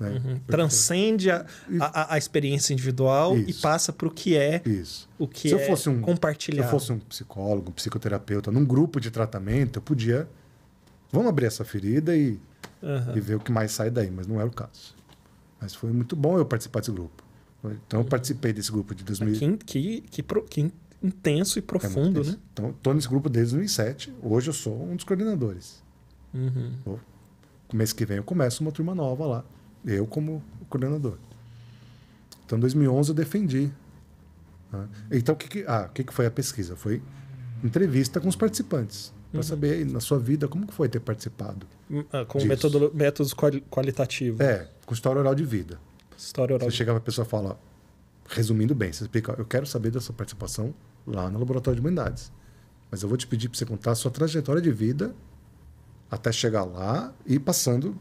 Né? Uhum. Transcende a, a, a, experiência individual isso. e passa para o que é isso. o que se eu é fosse um, compartilhar. Se eu fosse um psicólogo, um psicoterapeuta, num grupo de tratamento, eu podia. Vamos abrir essa ferida e uhum. e ver o que mais sai daí, mas não era o caso. Mas foi muito bom eu participar desse grupo. Então eu participei desse grupo de 2000. Que, que, que, que intenso e é profundo, é né? Então estou nesse grupo desde 2007. Hoje eu sou um dos coordenadores. Uhum. mês que vem eu começo uma turma nova lá. Eu como coordenador. Então em 2011 eu defendi. Né? Então o que, que, ah, que, que foi a pesquisa? Foi entrevista com os participantes para uhum. saber na sua vida como foi ter participado. Hum, ah, com metodo, métodos quali qualitativos. É, com história oral de vida. História oral. Você de... chega para a pessoa e fala, resumindo bem, você explica, eu quero saber da sua participação lá no Laboratório de Humanidades. Mas eu vou te pedir para você contar a sua trajetória de vida até chegar lá e passando.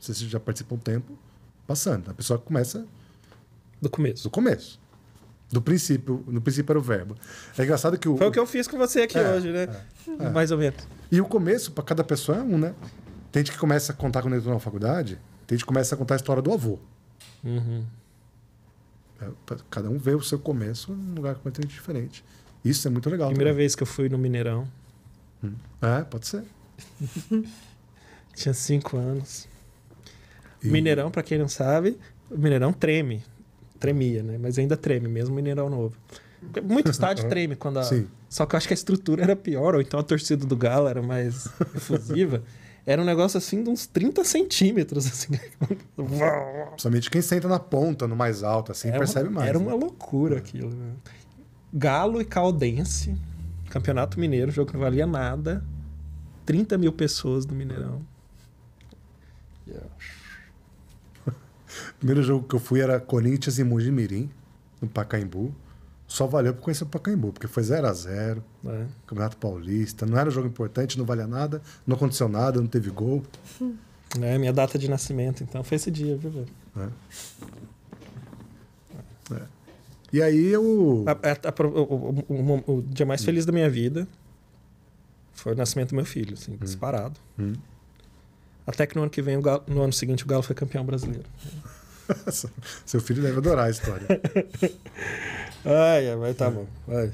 Se você já participou um tempo, passando. A pessoa começa. Do começo. Do começo. Do princípio, no princípio era o verbo. É engraçado que o. Foi o que eu fiz com você aqui é, hoje, né? É, é. Mais ou menos. E o começo, para cada pessoa, é um, né? Tem gente que começa a contar quando entrou na faculdade, tem gente que começa a contar a história do avô. Uhum. É, cada um vê o seu começo num lugar completamente diferente. Isso é muito legal. Primeira também. vez que eu fui no Mineirão. Hum. É, pode ser. Tinha cinco anos. E... Mineirão, para quem não sabe, o Mineirão treme tremia, né? Mas ainda treme, mesmo Mineirão Novo. Muito estádio treme quando a... Só que eu acho que a estrutura era pior, ou então a torcida do Galo era mais efusiva. Era um negócio assim de uns 30 centímetros, assim. Principalmente quem senta na ponta, no mais alto, assim, era percebe uma, mais. Era né? uma loucura é. aquilo. Né? Galo e Caldense, Campeonato Mineiro, jogo que não valia nada. 30 mil pessoas no Mineirão. Yeah primeiro jogo que eu fui era Corinthians e Mogi Mirim, no Pacaembu. Só valeu por conhecer o Pacaembu, porque foi 0 a 0 é. Campeonato Paulista. Não era um jogo importante, não valia nada, não aconteceu nada, não teve gol. É, minha data de nascimento, então foi esse dia, viu, velho? É. É. E aí eu. A, a, a, o, o, o, o, dia mais hum. feliz da minha vida foi o nascimento do meu filho, assim, hum. disparado. Hum. Até que no ano que vem, Galo, no ano seguinte, o Galo foi campeão brasileiro. Seu filho deve adorar a história. ai, ai, tá bom. Vai.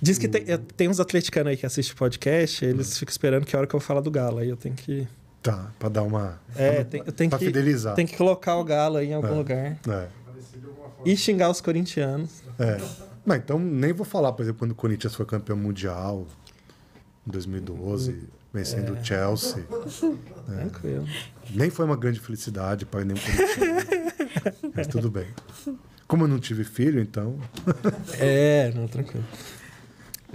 Diz que tem, hum. tem uns atleticanos aí que assistem podcast, eles hum. ficam esperando que a hora que eu falar do Galo, aí eu tenho que. Tá, pra dar uma. É, tem, eu tenho pra que. fidelizar. Tem que colocar o Galo aí em algum é, lugar. É. E xingar os corintianos. É. Não, então nem vou falar, por exemplo, quando o Corinthians foi campeão mundial, em 2012, vencendo o é. Chelsea. né? Tranquilo. Nem foi uma grande felicidade para nenhum coletivo, mas tudo bem. Como eu não tive filho, então. é, não, tranquilo.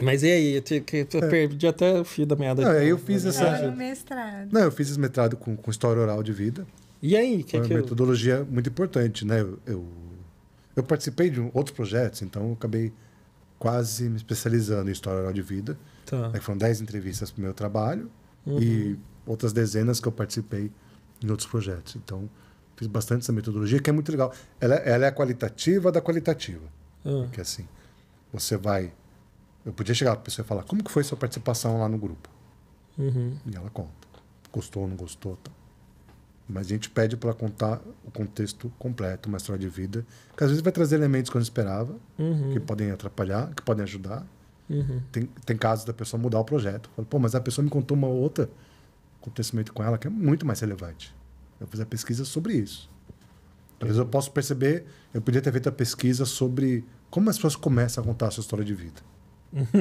Mas e aí? Eu, te, que, eu é. perdi até o fio da meada. Não, aí eu né? fiz é, essa. mestrado. Não, eu fiz esse mestrado com, com história oral de vida. E aí? Que foi uma que metodologia eu... muito importante, né? Eu, eu, eu participei de outros projetos, então eu acabei quase me especializando em história oral de vida. Tá. Aí foram 10 entrevistas para o meu trabalho uhum. e outras dezenas que eu participei em outros projetos. Então, fiz bastante essa metodologia, que é muito legal. Ela, é, ela é a qualitativa da qualitativa. Uhum. Porque assim, você vai. Eu podia chegar para a pessoa e falar: como que foi sua participação lá no grupo? Uhum. E ela conta. Gostou ou não gostou? Tá. Mas a gente pede para contar o contexto completo, uma história de vida, que às vezes vai trazer elementos que eu não esperava, uhum. que podem atrapalhar, que podem ajudar, Uhum. Tem, tem casos da pessoa mudar o projeto. Fala, Pô, mas a pessoa me contou uma outra acontecimento com ela que é muito mais relevante. Eu fiz a pesquisa sobre isso. talvez eu possa perceber, eu podia ter feito a pesquisa sobre como as pessoas começam a contar a sua história de vida.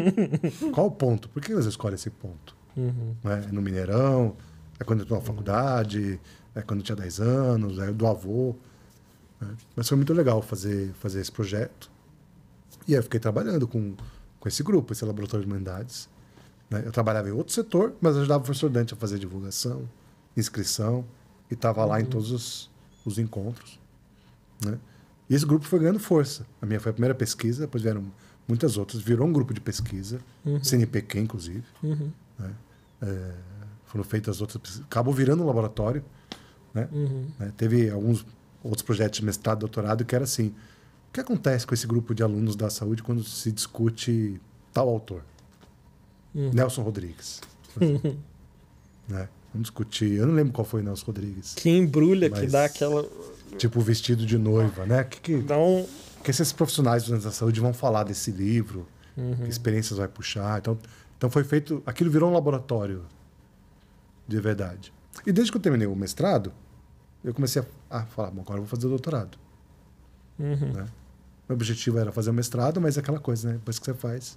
Qual o ponto? Por que elas escolhem esse ponto? Uhum. É? é no Mineirão, é quando eu estou na uhum. faculdade, é quando eu tinha 10 anos, é do avô. Né? Mas foi muito legal fazer, fazer esse projeto. E aí eu fiquei trabalhando com com esse grupo, esse laboratório de humanidades. Né? Eu trabalhava em outro setor, mas ajudava o professor Dante a fazer divulgação, inscrição, e estava uhum. lá em uhum. todos os, os encontros. Né? E esse grupo foi ganhando força. A minha foi a primeira pesquisa, depois vieram muitas outras. Virou um grupo de pesquisa, uhum. CNPq, inclusive. Uhum. Né? É, foram feitas outras pesquisas. Acabou virando um laboratório. Né? Uhum. né? Teve alguns outros projetos de mestrado, doutorado, que era assim que acontece com esse grupo de alunos da saúde quando se discute tal autor? Uhum. Nelson Rodrigues. Né? Vamos discutir. Eu não lembro qual foi Nelson Rodrigues. Que embrulha, que dá aquela. Tipo vestido de noiva, né? Que, que, um... que esses profissionais da saúde vão falar desse livro, uhum. que experiências vai puxar. Então, então foi feito. Aquilo virou um laboratório de verdade. E desde que eu terminei o mestrado, eu comecei a, a falar: bom, agora eu vou fazer o doutorado. Uhum. Né? Meu objetivo era fazer o mestrado, mas é aquela coisa, né? Depois que você faz,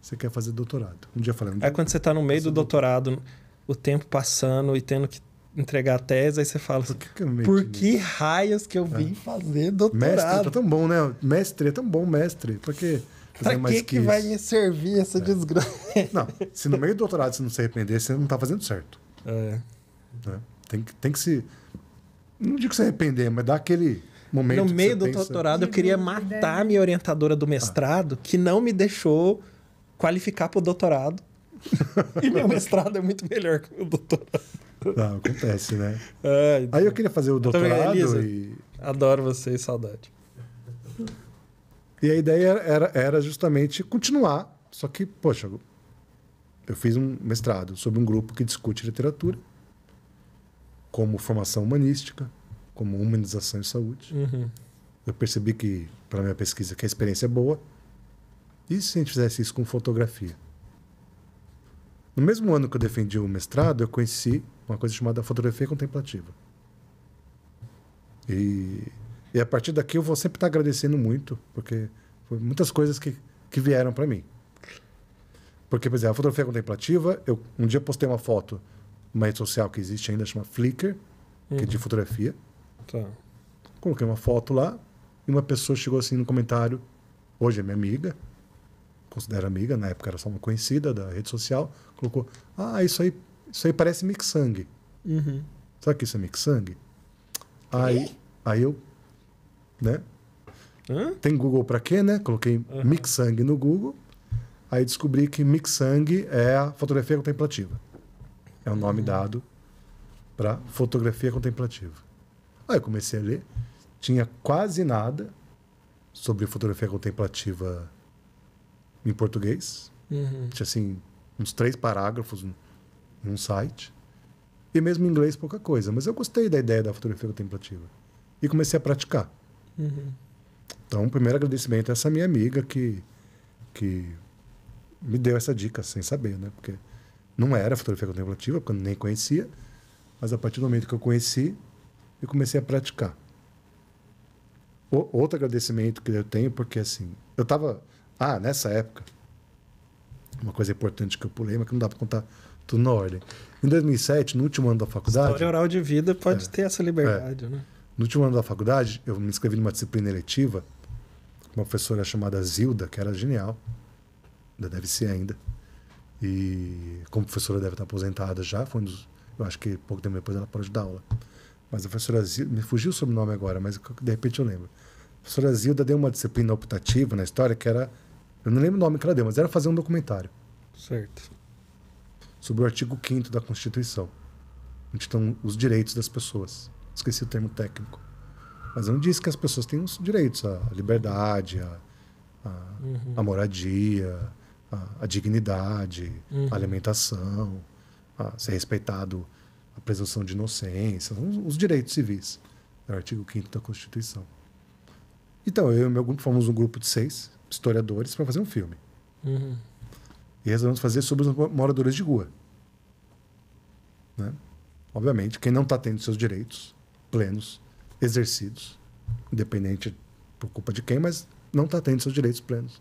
você quer fazer doutorado. Um dia eu falei. Um dia, é aí quando você está no meio do doutorado, o tempo passando e tendo que entregar a tese, aí você fala assim, por, por que, raios que eu é. vim é. fazer doutorado? Mestre tá tão bom, né? Mestre é tão bom, mestre. Por quê? Pra que, que, que vai me servir essa é. desgraça? Não, se no meio do doutorado você não se arrepender, você não está fazendo certo. É. é. Tem, que, tem que se... Não digo que se arrepender, mas dá aquele Momento no meio do pensa. doutorado, eu queria matar a minha orientadora do mestrado, que não me deixou qualificar para o doutorado. e meu mestrado é muito melhor que o meu doutorado. Não, acontece, né? É, então... Aí eu queria fazer o doutorado Elisa, e... Adoro vocês, saudade. E a ideia era, era justamente continuar, só que, poxa, eu fiz um mestrado sobre um grupo que discute literatura como formação humanística, como humanização e saúde. Uhum. Eu percebi que, para minha pesquisa, que a experiência é boa. E se a gente fizesse isso com fotografia? No mesmo ano que eu defendi o mestrado, eu conheci uma coisa chamada fotografia contemplativa. E, e a partir daqui eu vou sempre estar tá agradecendo muito, porque foi muitas coisas que, que vieram para mim. Porque, por exemplo, a fotografia contemplativa, eu um dia postei uma foto numa rede social que existe ainda, chama Flickr, uhum. que é de uhum. fotografia. Tá. Coloquei uma foto lá e uma pessoa chegou assim no comentário. Hoje é minha amiga, considera amiga, na época era só uma conhecida da rede social. Colocou: Ah, isso aí, isso aí parece mixangue. Uhum. Sabe que isso é mixangue? Aí, aí eu, né? Hã? Tem Google para quê, né? Coloquei uhum. mixangue no Google. Aí descobri que mixangue é a fotografia contemplativa. É o nome uhum. dado para fotografia contemplativa. Aí comecei a ler, tinha quase nada sobre fotografia contemplativa em português. Uhum. Tinha assim, uns três parágrafos num site. E mesmo em inglês, pouca coisa. Mas eu gostei da ideia da fotografia contemplativa. E comecei a praticar. Uhum. Então, primeiro agradecimento a é essa minha amiga que, que me deu essa dica sem saber, né? Porque não era fotografia contemplativa, porque eu nem conhecia. Mas a partir do momento que eu conheci, e comecei a praticar. O, outro agradecimento que eu tenho, porque assim, eu estava. Ah, nessa época, uma coisa importante que eu pulei, mas que não dá para contar tudo na ordem. Em 2007, no último ano da faculdade. História oral de vida pode é, ter essa liberdade, é. né? No último ano da faculdade, eu me inscrevi numa disciplina eletiva com uma professora chamada Zilda, que era genial, ainda deve ser ainda. E como professora deve estar aposentada já, foi um dos, eu acho que pouco tempo depois ela parou de dar aula. Mas a professora Zilda, me fugiu o sobrenome agora, mas de repente eu lembro. A professora Zilda deu uma disciplina optativa na história que era. Eu não lembro o nome que ela deu, mas era fazer um documentário. Certo. Sobre o artigo 5 da Constituição, onde estão os direitos das pessoas. Esqueci o termo técnico. Mas não disse que as pessoas têm os direitos, a liberdade, a, a, uhum. a moradia, a, a dignidade, uhum. a alimentação, a ser respeitado a presunção de inocência, os direitos civis, é o artigo 5 da Constituição. Então, eu e meu grupo fomos um grupo de seis historiadores para fazer um filme. Uhum. E resolvemos fazer sobre os moradores de rua. Né? Obviamente, quem não está tendo seus direitos plenos, exercidos, independente por culpa de quem, mas não está tendo seus direitos plenos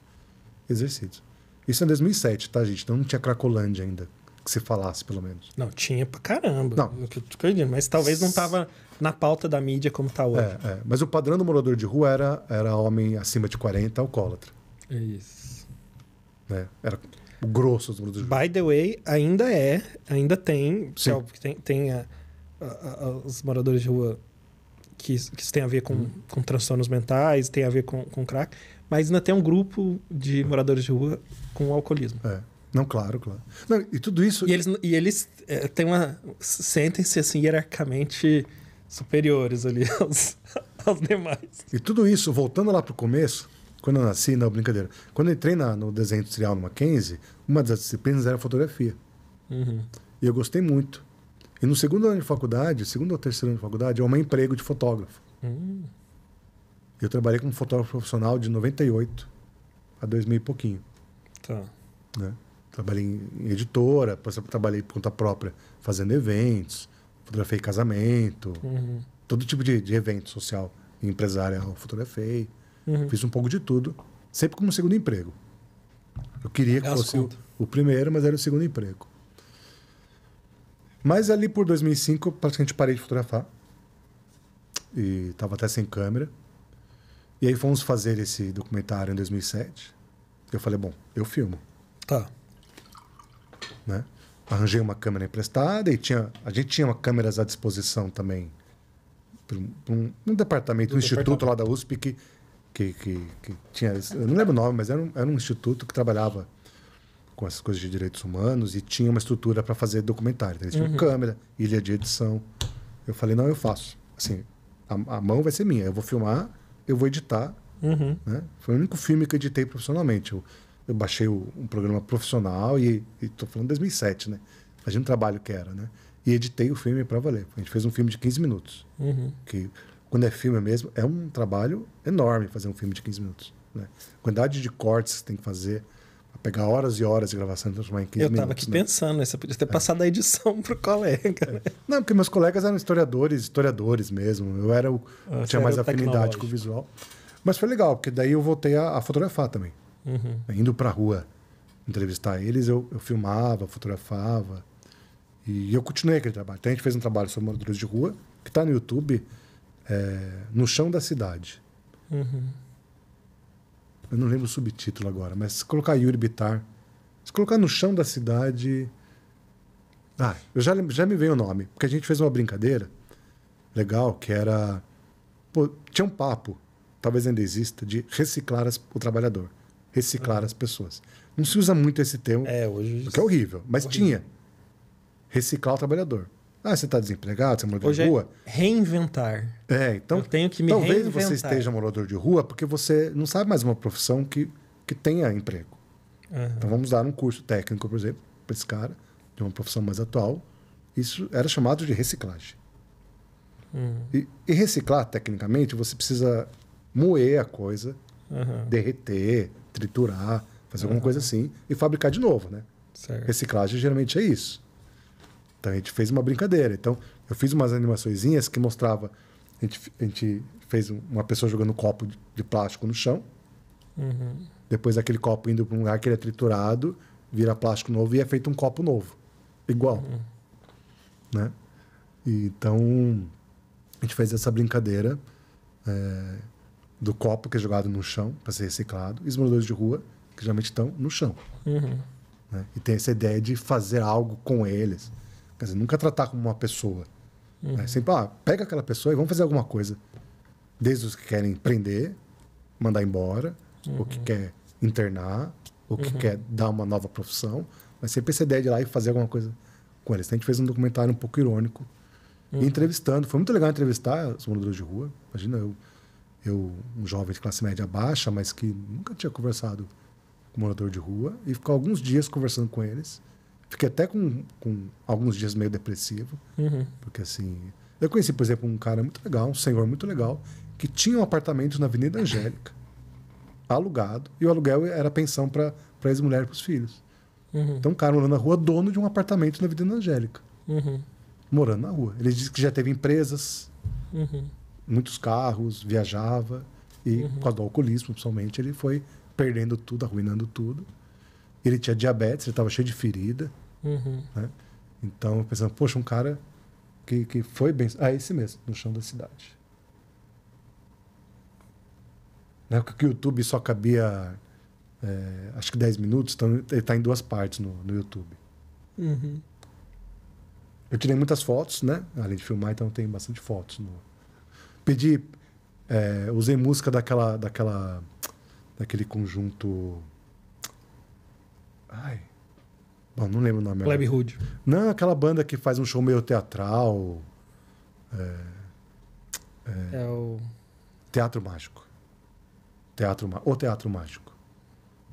exercidos. Isso é em 2007, tá, gente? Então não tinha Cracolândia ainda que se falasse, pelo menos. Não, tinha pra caramba. Não. Mas talvez não tava na pauta da mídia como tá hoje. É, é. Mas o padrão do morador de rua era, era homem acima de 40, alcoólatra. É isso. Né? Era o grosso dos moradores de rua. By the way, ainda é, ainda tem. É Sim. É, tem, tem a, a, a, os moradores de rua que, que isso tem a ver com, hum. com transtornos mentais, tem a ver com, com crack. Mas ainda tem um grupo de moradores de rua com alcoolismo. É. Não, claro, claro. Não, e tudo isso. E eles, e eles é, têm uma. sentem-se assim hierarquicamente superiores ali aos, aos demais. E tudo isso, voltando lá para o começo, quando eu nasci, não, brincadeira. Quando eu entrei na, no desenho industrial no Mackenzie, uma das disciplinas era fotografia. Uhum. E eu gostei muito. E no segundo ano de faculdade, segundo ou terceiro ano de faculdade, eu arrumei emprego de fotógrafo. Uhum. Eu trabalhei como fotógrafo profissional de 98 a 2000 e pouquinho. Tá. Né? trabalhei em editora, trabalhei por conta própria fazendo eventos, fotografei casamento, uhum. todo tipo de, de evento social, empresarial, fotografei. Uhum. Fiz um pouco de tudo, sempre como segundo emprego. Eu queria que fosse o, o, primeiro, mas era o segundo emprego. Mas ali por 2005, praticamente parei de fotografar. E estava até sem câmera. E aí fomos fazer esse documentário em 2007. Eu falei, bom, eu filmo. Tá né? Arranjei uma câmera emprestada e tinha, a gente tinha câmeras à disposição também para um, um, departamento, Do um instituto lá da USP que, que, que, que, tinha. Eu não lembro o nome, mas era um, era um instituto que trabalhava com essas coisas de direitos humanos e tinha uma estrutura para fazer documentário. Então, eles tinham uhum. câmera, ilha de edição. Eu falei, não, eu faço. Assim, a, a mão vai ser minha. Eu vou filmar, eu vou editar. Uhum. Né? Foi o único filme que eu editei profissionalmente. Eu, eu baixei o, um programa profissional e estou falando de 2007, né? Fazendo o trabalho que era, né? E editei o filme para valer. A gente fez um filme de 15 minutos. Uhum. Que quando é filme mesmo, é um trabalho enorme fazer um filme de 15 minutos. Né? A quantidade de cortes que você tem que fazer, pegar horas e horas de gravação e transformar em 15 minutos. Eu estava aqui né? pensando, né? você podia ter é. passado a edição para o colega. É. Não, porque meus colegas eram historiadores, historiadores mesmo. Eu era o, ah, tinha mais afinidade com o visual. Mas foi legal, porque daí eu voltei a, a fotografar também. Uhum. Indo para a rua entrevistar eles, eu, eu filmava, fotografava. E eu continuei aquele trabalho. Então a gente fez um trabalho sobre moradores de rua, que está no YouTube, é, No Chão da Cidade. Uhum. Eu não lembro o subtítulo agora, mas se colocar Yuri Bitar, se colocar No Chão da Cidade. Ah, eu já, já me veio o nome, porque a gente fez uma brincadeira legal que era. Pô, tinha um papo, talvez ainda exista, de reciclar as, o trabalhador reciclar uhum. as pessoas. Não se usa muito esse termo, é, hoje porque é horrível, mas horrível. tinha. Reciclar o trabalhador. Ah, você está desempregado, você é morador hoje de é rua. É reinventar. É, então. Eu tenho que me Talvez reinventar. você esteja morador de rua porque você não sabe mais uma profissão que, que tenha emprego. Uhum. Então vamos dar um curso técnico, por exemplo, para esse cara, de uma profissão mais atual. Isso era chamado de reciclagem. Uhum. E, e reciclar, tecnicamente, você precisa moer a coisa, Uhum. derreter, triturar, fazer uhum. alguma coisa assim e fabricar de novo, né? Certo. Reciclagem geralmente é isso. Então a gente fez uma brincadeira. Então eu fiz umas animaçõezinhas que mostrava a gente, a gente fez uma pessoa jogando um copo de plástico no chão. Uhum. Depois aquele copo indo para um lugar que ele é triturado, vira plástico novo e é feito um copo novo, igual, uhum. né? E, então a gente fez essa brincadeira. É, do copo que é jogado no chão para ser reciclado, e os moradores de rua, que geralmente estão no chão. Uhum. Né? E tem essa ideia de fazer algo com eles. Quer dizer, nunca tratar como uma pessoa. Uhum. Né? Sempre, ah, pega aquela pessoa e vamos fazer alguma coisa. Desde os que querem prender, mandar embora, uhum. que quer internar, ou que uhum. quer dar uma nova profissão, mas sempre essa ideia de ir lá e fazer alguma coisa com eles. Então a gente fez um documentário um pouco irônico, uhum. entrevistando. Foi muito legal entrevistar os moradores de rua. Imagina eu eu, um jovem de classe média baixa, mas que nunca tinha conversado com morador de rua, e ficou alguns dias conversando com eles. Fiquei até com, com alguns dias meio depressivo, uhum. porque assim. Eu conheci, por exemplo, um cara muito legal, um senhor muito legal, que tinha um apartamento na Avenida Angélica, alugado, e o aluguel era pensão para ex-mulher e para os filhos. Uhum. Então, um cara morando na rua, dono de um apartamento na Avenida Angélica. Uhum. Morando na rua. Ele disse que já teve empresas. Uhum muitos carros, viajava. E uhum. por causa do alcoolismo, principalmente, ele foi perdendo tudo, arruinando tudo. Ele tinha diabetes, ele estava cheio de ferida. Uhum. Né? Então, pensando, poxa, um cara que, que foi bem. Ah, esse mesmo, no chão da cidade. Na né? época que o YouTube só cabia, é, acho que 10 minutos, então ele está em duas partes no, no YouTube. Uhum. Eu tirei muitas fotos, né? Além de filmar, então tem bastante fotos no, pedi. É, usei música daquela, daquela. daquele conjunto. Ai. Bom, não lembro o nome. Plebe Hood. Não, aquela banda que faz um show meio teatral. É, é, é o. Teatro Mágico. Teatro, o Teatro Mágico.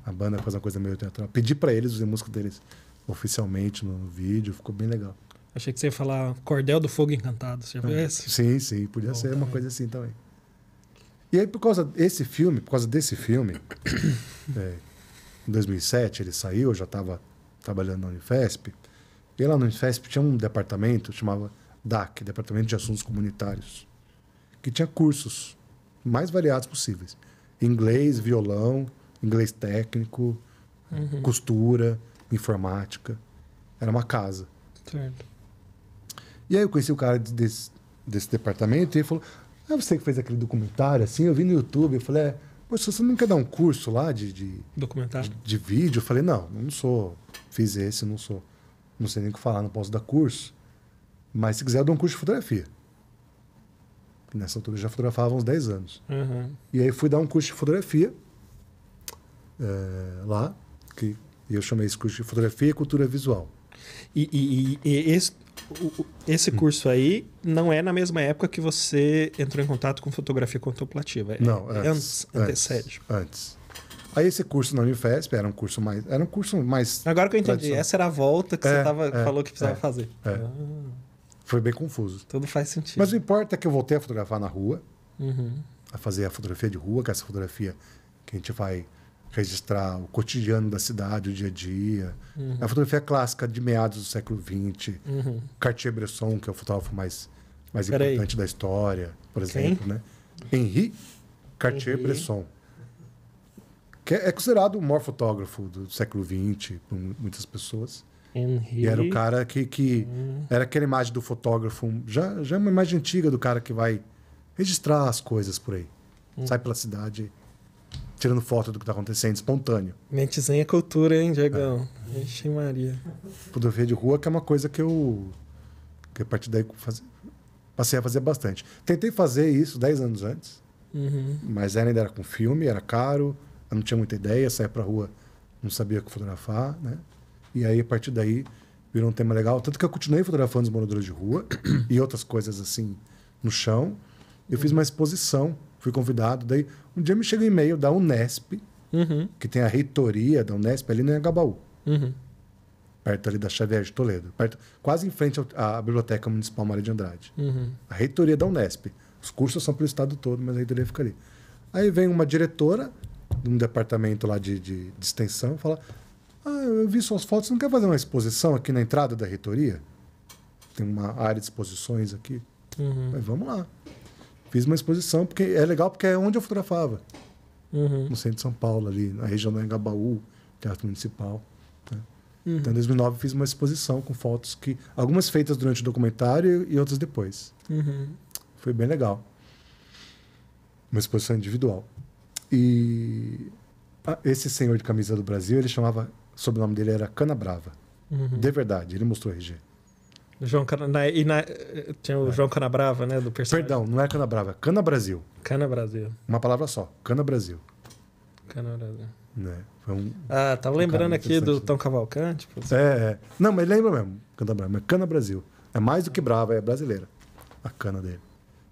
A banda faz uma coisa meio teatral. Pedi para eles usar música deles oficialmente no vídeo, ficou bem legal. Achei que você ia falar Cordel do Fogo Encantado. Você já viu é. esse? Sim, sim. Podia Bom, ser uma coisa é. assim também. E aí, por causa desse filme, por causa desse filme, é, em 2007 ele saiu, eu já estava trabalhando na Unifesp. E lá na Unifesp tinha um departamento, chamava DAC, Departamento de Assuntos Comunitários, que tinha cursos mais variados possíveis. Inglês, violão, inglês técnico, uhum. costura, informática. Era uma casa. Certo. E aí eu conheci o cara desse, desse departamento e ele falou: É ah, você que fez aquele documentário assim? Eu vi no YouTube. Eu falei: É, poxa, você não quer dar um curso lá de. de documentário? De, de, vídeo? Eu falei: Não, não sou. Fiz esse, não sou. Não sei nem o que falar, não posso dar curso. Mas se quiser, eu dou um curso de fotografia. Nessa altura eu já fotografava uns 10 anos. Uhum. E aí fui dar um curso de fotografia é, lá, que eu chamei esse curso de fotografia e cultura visual. E, e, e, e esse, esse curso aí não é na mesma época que você entrou em contato com fotografia contemplativa. É não, é antes. Antes. Antes. antes. Aí esse curso na Unifesp era um curso mais. Era um curso mais. Agora que eu entendi, essa era a volta que é, você tava, é, falou que precisava é, fazer. É. Ah. Foi bem confuso. Tudo faz sentido. Mas o importa é que eu voltei a fotografar na rua, uhum. a fazer a fotografia de rua, que é essa fotografia que a gente vai registrar o cotidiano da cidade, o dia a dia. Uhum. A fotografia clássica de meados do século XX. Uhum. Cartier-Bresson, que é o fotógrafo mais, mais importante aí. da história, por exemplo. Né? Henri Cartier-Bresson. Que é considerado o maior fotógrafo do século XX por muitas pessoas. Henry. E era o cara que. que uhum. Era aquela imagem do fotógrafo. Já, já é uma imagem antiga do cara que vai registrar as coisas por aí. Uhum. Sai pela cidade tirando foto do que está acontecendo, espontâneo. Mentezinha é cultura, hein, Diegão? É. Ixi, Maria. Fotografia de rua, que é uma coisa que eu. que a partir daí faz... passei a fazer bastante. Tentei fazer isso 10 anos antes, uhum. mas ainda era com filme, era caro, eu não tinha muita ideia, saía pra rua, não sabia o que fotografar, né? E aí, a partir daí, virou um tema legal. Tanto que eu continuei fotografando os moradores de rua e outras coisas assim no chão. Eu uhum. fiz uma exposição fui convidado. Daí, um dia me chega um e-mail da Unesp, uhum. que tem a reitoria da Unesp ali no Engabaú. Uhum. Perto ali da Xavier de Toledo. Perto, quase em frente à Biblioteca Municipal Maria de Andrade. Uhum. A reitoria da Unesp. Os cursos são pelo estado todo, mas a reitoria fica ali. Aí vem uma diretora de um departamento lá de, de, de extensão e fala: Ah, eu vi suas fotos, você não quer fazer uma exposição aqui na entrada da reitoria? Tem uma área de exposições aqui. Uhum. Mas vamos lá. Fiz uma exposição, porque é legal porque é onde eu fotografava. Uhum. No centro de São Paulo, ali, na região do Engabaú, Teatro é Municipal. Né? Uhum. Então, em 2009, fiz uma exposição com fotos que. Algumas feitas durante o documentário e outras depois. Uhum. Foi bem legal. Uma exposição individual. E esse senhor de camisa do Brasil, ele chamava. O sobrenome dele era Cana Brava. Uhum. De verdade, ele mostrou RG. João Cana... E na... Tinha o é. João Canabrava, né? Do personagem. Perdão, não é Canabrava, é Cana Brasil. Cana Brasil. Uma palavra só, Cana Brasil. Cana Brasil. Né, foi um, ah, tava um lembrando aqui do Tom Cavalcante. Tipo, é, é, não, mas ele lembra mesmo, Cana Brava, mas Cana Brasil. É mais do que brava, é brasileira. A cana dele.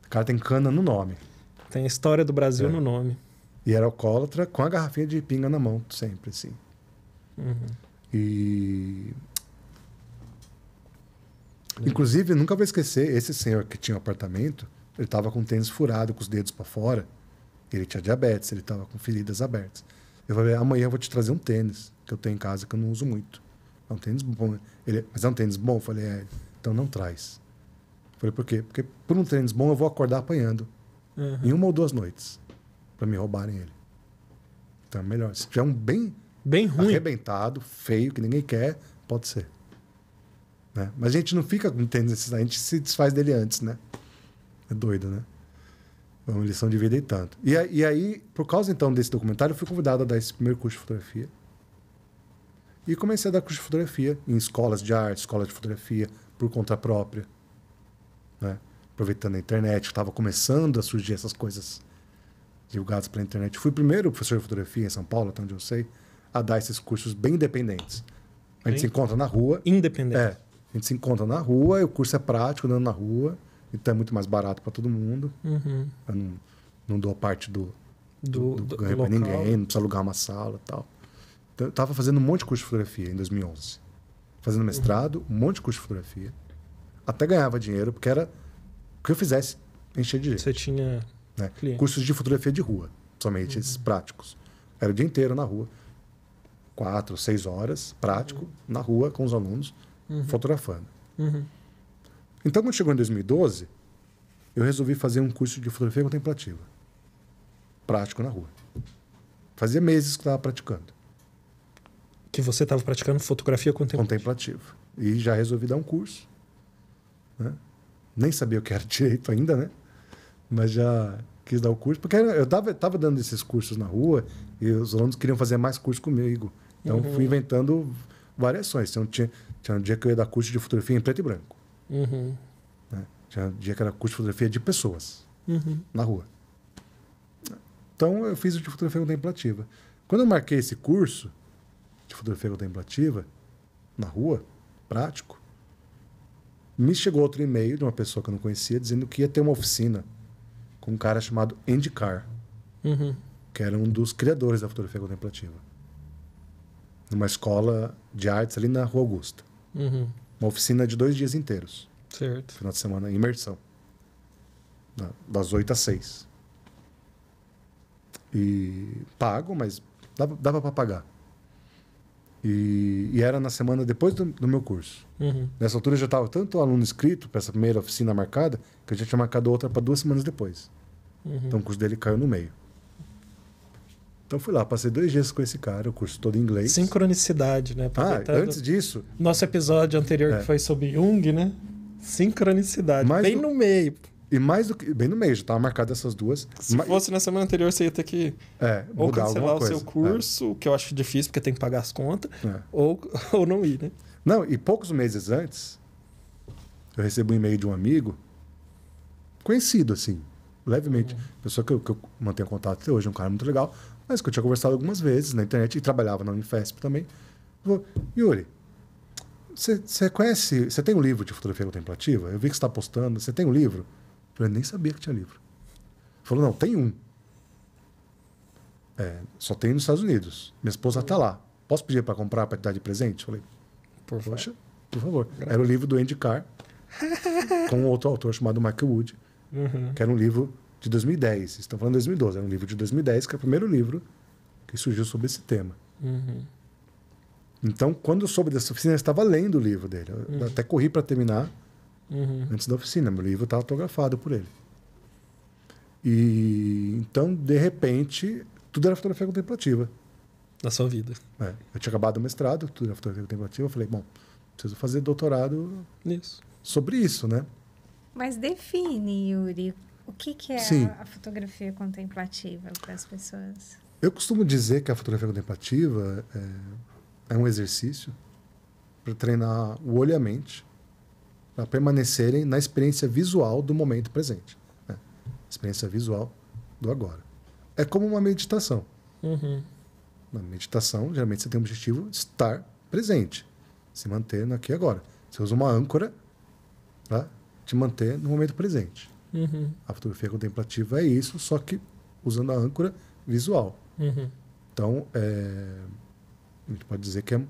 O cara tem cana no nome. Tem história do Brasil é. no nome. E era alcoólatra com a garrafinha de pinga na mão, sempre, assim. Uhum. E né? Inclusive, nunca vou esquecer, esse senhor que tinha um apartamento, ele estava com o tênis furado, com os dedos para fora. Ele tinha diabetes, ele estava com feridas abertas. Eu falei, amanhã eu vou te trazer um tênis que eu tenho em casa que eu não uso muito. É um tênis bom. Ele, mas é um tênis bom? Eu falei, é. Então não traz. Eu falei, por quê? Porque por um tênis bom eu vou acordar apanhando. Uhum. Em uma ou duas noites. para me roubarem ele. Então é melhor. Se tiver um bem... Bem ruim. Arrebentado, feio, que ninguém quer, pode ser. Né? Mas a gente não fica com tênis, a gente se desfaz dele antes, né? É doido, né? É uma lição de vida e tanto. E, e aí, por causa então desse documentário, eu fui convidado a dar esse primeiro curso de fotografia. E comecei a dar curso de fotografia em escolas de arte, escolas de fotografia, por conta própria. Né? Aproveitando a internet, estava começando a surgir essas coisas divulgadas pela internet. Fui primeiro professor de fotografia em São Paulo, até onde eu sei, a dar esses cursos bem independentes. A gente se encontra na rua. Independente. É, gente se encontra na rua, o curso é prático, dando na rua, então é muito mais barato para todo mundo. Uhum. Eu não, não dou parte do, do, do, do ganho para ninguém, não precisa alugar uma sala tal. Então, eu estava fazendo um monte de curso de fotografia em 2011. Fazendo uhum. mestrado, uhum. um monte de curso de fotografia. Até ganhava dinheiro, porque era o que eu fizesse, encher de gente. Você tinha né? cursos de fotografia de rua, somente uhum. esses práticos. Era o dia inteiro na rua. Quatro, seis horas, prático, uhum. na rua com os alunos uhum. fotografando. Uhum. Então, quando chegou em 2012, eu resolvi fazer um curso de fotografia contemplativa. Prático na rua. Fazia meses que estava praticando. Que você estava praticando fotografia contemplativa. Contemplativa. E já resolvi dar um curso. Né? Nem sabia o que era direito ainda, né? Mas já quis dar o curso. Porque eu estava dando esses cursos na rua e os alunos queriam fazer mais curso comigo. Então, uhum. fui inventando variações. Então, tinha, tinha um dia que eu ia dar curso de fotografia em preto e branco. Uhum. Né? Tinha um dia que era curso de fotografia de pessoas uhum. na rua. Então eu fiz o de fotografia contemplativa. Quando eu marquei esse curso de fotografia contemplativa na rua, prático, me chegou outro e-mail de uma pessoa que eu não conhecia dizendo que ia ter uma oficina com um cara chamado Andy Carr, uhum. que era um dos criadores da fotografia contemplativa, numa escola de artes ali na Rua Augusta. Uhum. Uma oficina de dois dias inteiros. Certo. Final de semana, imersão. Das 8 às 6. E pago, mas dava, para pagar. E, e, era na semana depois do, do meu curso. Uhum. Nessa altura já estava tanto aluno inscrito para essa primeira oficina marcada, que eu já tinha marcado outra para duas semanas depois. Uhum. Então o curso dele caiu no meio. Então fui lá, passei dois dias com esse cara, o curso todo em inglês. Sincronicidade, né? Ah, antes disso. Nosso episódio anterior é. que foi sobre Jung, né? Sincronicidade. Mais bem do... no meio. E mais do que. Bem no meio, já estava marcado essas duas. Se Mas... fosse na semana anterior, você ia ter que é, ou cancelar o seu é. curso, é. que eu acho difícil, porque tem que pagar as contas, é. ou, ou não ir, né? Não, e poucos meses antes, eu recebo um e-mail de um amigo, conhecido, assim, levemente, hum. pessoa que eu, que eu mantenho contato até hoje, um cara muito legal mas é que eu tinha conversado algumas vezes na internet e trabalhava na Unifesp também. Falou, Yuri, você conhece, você tem um livro de fotografia contemplativa? Eu vi que você está postando, você tem um livro? Eu falei, nem sabia que tinha livro. Falou, não, tem um. É, só tem nos Estados Unidos. Minha esposa está lá. Posso pedir para comprar, para te dar de presente? Eu falei, por poxa, por favor. Era o livro do Andy Carr, com outro autor chamado Michael Wood, uhum. que era um livro de 2010. Estão falando de 2012. Era é um livro de 2010, que é o primeiro livro que surgiu sobre esse tema. Uhum. Então, quando eu soube dessa oficina, eu estava lendo o livro dele. Eu uhum. até corri para terminar uhum. antes da oficina. Meu livro estava tá autografado por ele. E então, de repente, tudo era fotografia contemplativa. Na sua vida. É, eu tinha acabado o mestrado, tudo era fotografia contemplativa. Eu falei, bom, preciso fazer doutorado Nisso. sobre isso, né? Mas define, Yuri, o que, que é Sim. a fotografia contemplativa para as pessoas? Eu costumo dizer que a fotografia contemplativa é, é um exercício para treinar o olho e a mente para permanecerem na experiência visual do momento presente. Né? Experiência visual do agora. É como uma meditação. Uhum. Na meditação, geralmente você tem o objetivo de estar presente, se manter no aqui e agora. Você usa uma âncora para tá? te manter no momento presente. Uhum. A fotografia contemplativa é isso, só que usando a âncora visual. Uhum. Então, é, a gente pode dizer que é,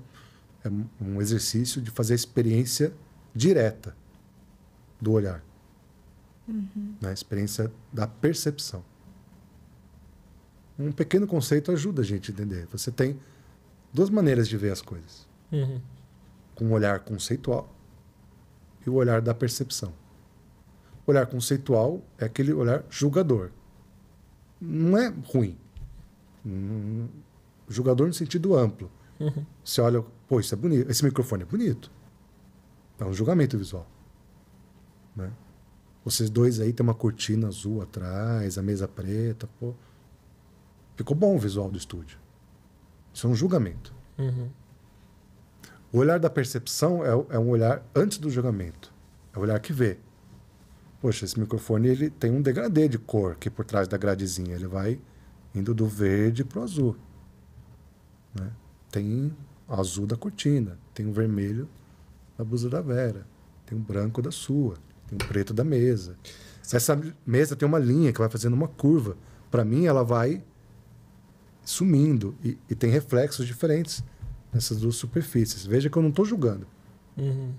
é um exercício de fazer a experiência direta do olhar, uhum. na né? experiência da percepção. Um pequeno conceito ajuda a gente a entender. Você tem duas maneiras de ver as coisas: uhum. com o olhar conceitual e o olhar da percepção. Olhar conceitual é aquele olhar julgador. Não é ruim. Hum, julgador no sentido amplo. Uhum. Você olha, pô, isso é bonito. Esse microfone é bonito. É um julgamento visual. Né? Vocês dois aí tem uma cortina azul atrás, a mesa preta, pô. Ficou bom o visual do estúdio. Isso é um julgamento. Uhum. O olhar da percepção é, é um olhar antes do julgamento. É o olhar que vê poxa, esse microfone ele tem um degradê de cor aqui por trás da gradezinha. Ele vai indo do verde para o azul. Né? Tem azul da cortina, tem o vermelho da blusa da Vera, tem o branco da sua, tem o preto da mesa. Essa mesa tem uma linha que vai fazendo uma curva. Para mim, ela vai sumindo e, e, tem reflexos diferentes nessas duas superfícies. Veja que eu não estou julgando. Uhum.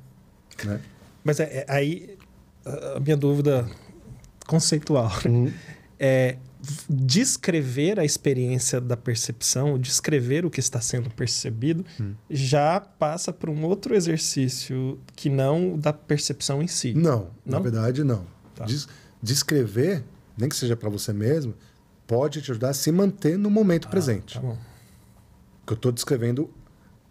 Né? Mas é, é, aí a minha dúvida conceitual. Uhum. É descrever a experiência da percepção, descrever o que está sendo percebido, hum. já passa para um outro exercício que não da percepção em si. Não, não? na verdade não. Tá. Des descrever, nem que seja para você mesmo, pode te ajudar a se manter no momento ah, presente. Tá bom. Que eu estou descrevendo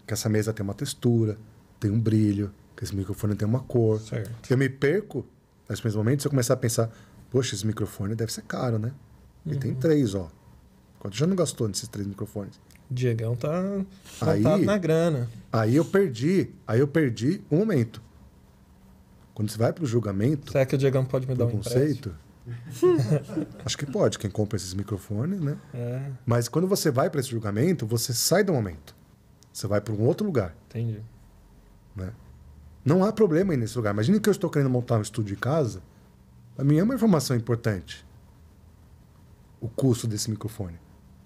que essa mesa tem uma textura, tem um brilho, que esse microfone tem uma cor. Certo. Eu me perco Nesse mesmo momento, se eu começar a pensar, poxa, esse microfone deve ser caro, né? Ele uhum. tem três, ó. Quanto já não gastou nesses três microfones? Diegão tá, tá, tá aí, na grana. Aí eu perdi. Aí eu perdi um momento. Quando você vai para o julgamento... Será que o Diegão pode me dar um conceito? acho que pode, quem compra esses microfones, né? É. Mas quando você vai para esse julgamento, você sai do momento. Você vai para um outro lugar. Entendi. Né? Não há problema aí nesse lugar. Imagina que eu estou querendo montar um estúdio de casa. Para mim é uma informação importante. O custo desse microfone.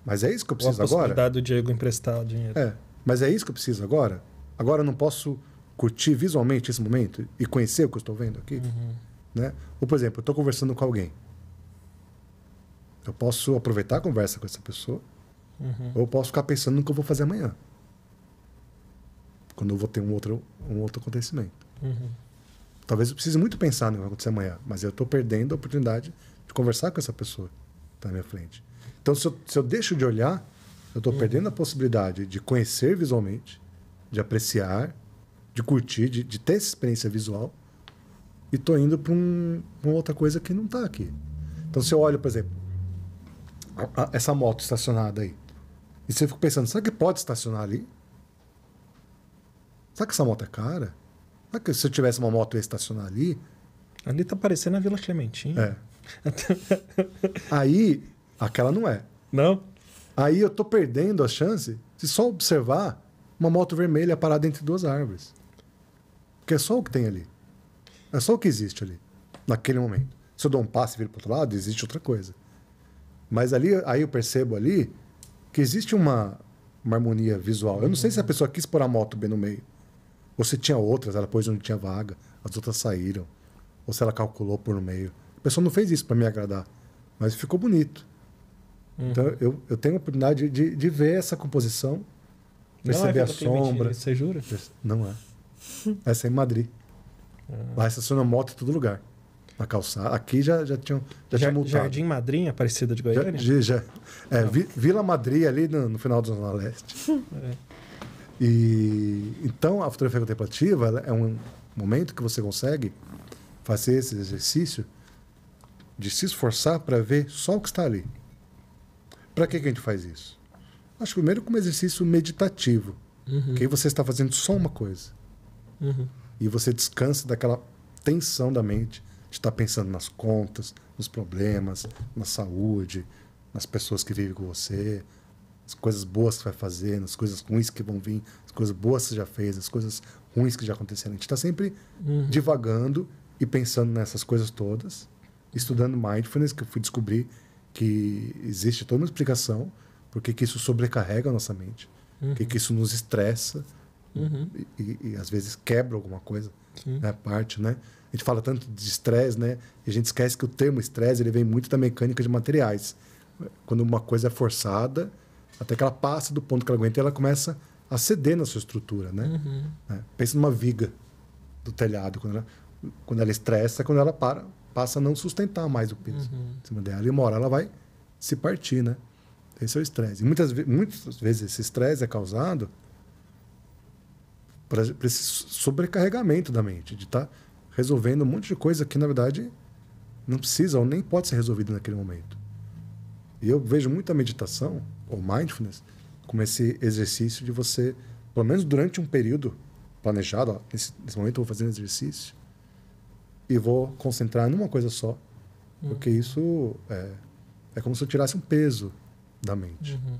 Mas é isso que eu preciso agora. a agora? A do Diego emprestar o dinheiro. É. Mas é isso que eu preciso agora? Agora eu não posso curtir visualmente esse momento e conhecer o que eu estou vendo aqui? Uhum. Né? Ou, por exemplo, eu estou conversando com alguém. Eu posso aproveitar a conversa com essa pessoa. Uhum. Ou eu posso ficar pensando no que eu vou fazer amanhã quando eu vou ter um outro, um outro acontecimento. Uhum. Talvez eu precise muito pensar no que vai acontecer amanhã, mas eu estou perdendo a oportunidade de conversar com essa pessoa que está na minha frente. Então, se eu, se eu deixo de olhar, eu estou uhum. perdendo a possibilidade de conhecer visualmente, de apreciar, de curtir, de, de ter essa experiência visual e estou indo para um, uma outra coisa que não está aqui. Então, se eu olho, por exemplo, a, a, essa moto estacionada aí, e se eu fico pensando, será que pode estacionar ali? Será que essa moto é cara? Será que se eu tivesse uma moto estacionar ali? Ali tá parecendo a Vila Clementina. É. Aí, aquela não é. Não? Aí eu tô perdendo a chance se só observar uma moto vermelha parada entre duas árvores. Porque é só o que tem ali. É só o que existe ali, naquele momento. Se eu dou um passe e viro pro outro lado, existe outra coisa. Mas ali, aí eu percebo ali que existe uma, uma harmonia visual. Eu não sei se a pessoa quis pôr a moto bem no meio. Ou se tinha outras, ela pôs onde tinha vaga, as outras saíram. Ou se ela calculou por meio. A pessoa não fez isso para me agradar, mas ficou bonito. Uhum. Então eu, eu tenho a oportunidade de, de ver essa composição, é perceber é a sombra. Você jura? Não é. Essa é em Madrid. Vai ah. Lá estaciona moto em todo lugar. Na calçada. Aqui já, já tinham já, já multado. Jardim Madrinha, Aparecida de Goiânia? Já, já. É, vi, Vila Madrid, ali no, no final do Zona Leste. É. E então a fotografia contemplativa é um momento que você consegue fazer esse exercício de se esforçar para ver só o que está ali. Para que, que a gente faz isso? Acho primeiro como exercício meditativo, uhum. que aí você está fazendo só uma coisa. Uhum. E você descansa daquela tensão da mente de estar tá pensando nas contas, nos problemas, na saúde, nas pessoas que vivem com você, as coisas boas que vai fazer, as coisas ruins que vão vir, as coisas boas que você já fez, as coisas ruins que já aconteceram. A gente está sempre uhum. divagando e pensando nessas coisas todas, estudando mindfulness, que eu fui descobrir que existe toda uma explicação porque que isso sobrecarrega a nossa mente, uhum. que, que isso nos estressa uhum. e, e, e, às vezes quebra alguma coisa, né? parte, né? A gente fala tanto de estresse, né? E a gente esquece que o termo estresse ele vem muito da mecânica de materiais. Quando uma coisa é forçada, até que ela passa do ponto que ela aguenta e ela começa a ceder na sua estrutura, né? Uhum. É, pensa numa viga do telhado, quando ela, quando ela estressa, é quando ela para, passa a não sustentar mais o peso uhum. em cima dela. E uma hora ela vai se partir, né? Esse é o estresse. muitas, muitas vezes esse estresse é causado por esse sobrecarregamento da mente, de estar tá resolvendo um monte de coisa que, na verdade, não precisa ou nem pode ser resolvida naquele momento. E eu vejo muita meditação, ou mindfulness, como esse exercício de você, pelo menos durante um período planejado, ó, nesse, nesse, momento eu vou fazer um exercício e vou concentrar numa coisa só. Uhum. Porque isso é, é, como se eu tirasse um peso da mente. Uhum.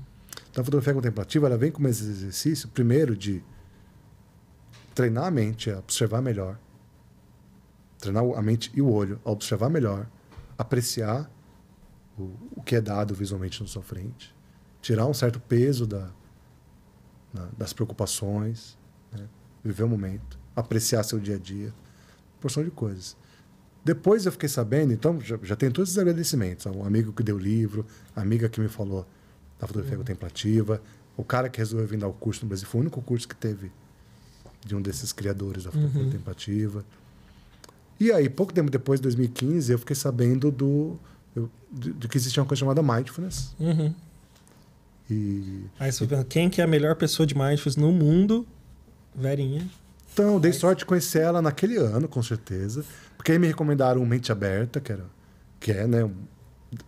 Então a fotografia contemplativa ela vem como esse exercício, primeiro, de treinar a mente a observar melhor, treinar a mente e o olho a observar melhor, apreciar o, o que é dado visualmente na sua frente, tirar um certo peso da, na, das preocupações, né? viver o momento, apreciar seu dia a dia, porção de coisas. Depois eu fiquei sabendo, então já, já tenho todos esses agradecimentos. O amigo que deu o livro, a amiga que me falou da fotografia uhum. contemplativa, o cara que resolveu vir dar o curso no Brasil, foi o único curso que teve de um desses criadores da fotografia uhum. contemplativa. E aí, pouco tempo depois, 2015, eu fiquei sabendo do, eu, de, de, que existia uma coisa chamada mindfulness. Uhum. E, Aí você e, quem que é a melhor pessoa de mindfulness no mundo? Verinha. Então, dei sorte de conhecer ela naquele ano, com certeza. Porque aí me recomendaram Mente Aberta, que, era, que é né,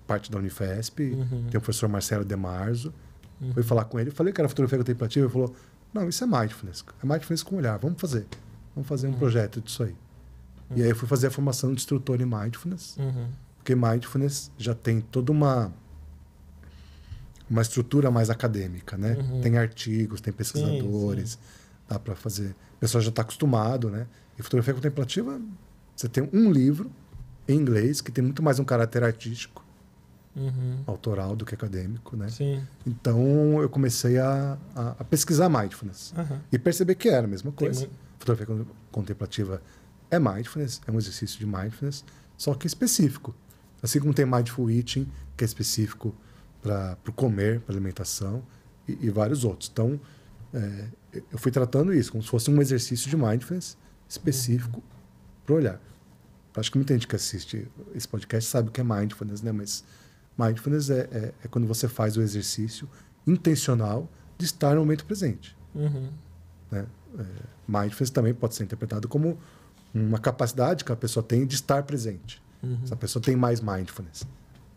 parte da Unifesp. Uhum. Tem o professor Marcelo Demarzo. Uhum. Fui falar com ele. Falei que era fotografia contemplativa. Ele falou, não, isso é mindfulness. É mindfulness com olhar. Vamos fazer. Vamos fazer um uhum. projeto disso aí. Uhum. E aí eu fui fazer a formação de instrutor em mindfulness. Uhum. Porque mindfulness já tem toda uma uma estrutura mais acadêmica, né? Uhum. Tem artigos, tem pesquisadores, sim, sim. dá para fazer. O pessoal já está acostumado, né? E fotografia contemplativa, você tem um livro em inglês que tem muito mais um caráter artístico, uhum. autoral do que acadêmico, né? Sim. Então eu comecei a, a, a pesquisar mindfulness uhum. e perceber que era a mesma coisa. Fotografia contemplativa é mindfulness, é um exercício de mindfulness, só que específico. Assim como tem Mindful Eating, que é específico para o comer, para alimentação, e, e, vários outros. Então, é, eu fui tratando isso como se fosse um exercício de mindfulness específico para olhar. Acho que muita gente que assiste esse podcast sabe o que é mindfulness, né? Mas mindfulness é, é, é quando você faz o exercício intencional de estar no momento presente. Uhum. Né? É, mindfulness também pode ser interpretado como uma capacidade que a pessoa tem de estar presente. Uhum. Essa pessoa tem mais mindfulness.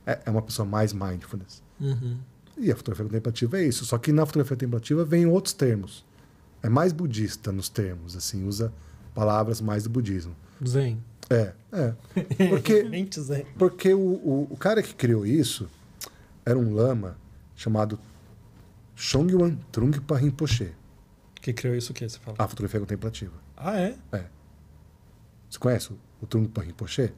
É, é uma pessoa mais mindfulness. Uhum. E a fotografia contemplativa é isso. Só que na fotografia contemplativa vem outros termos. É mais budista nos termos, assim, usa palavras mais do budismo. Zen. É, é. Porque, zen. porque o, o, o, cara que criou isso era um lama chamado Shongyuan Trungpa Rinpoche. Que criou isso o que você fala? A fotografia contemplativa. Ah, é? É. Você conhece o, o Trungpa Rinpoche?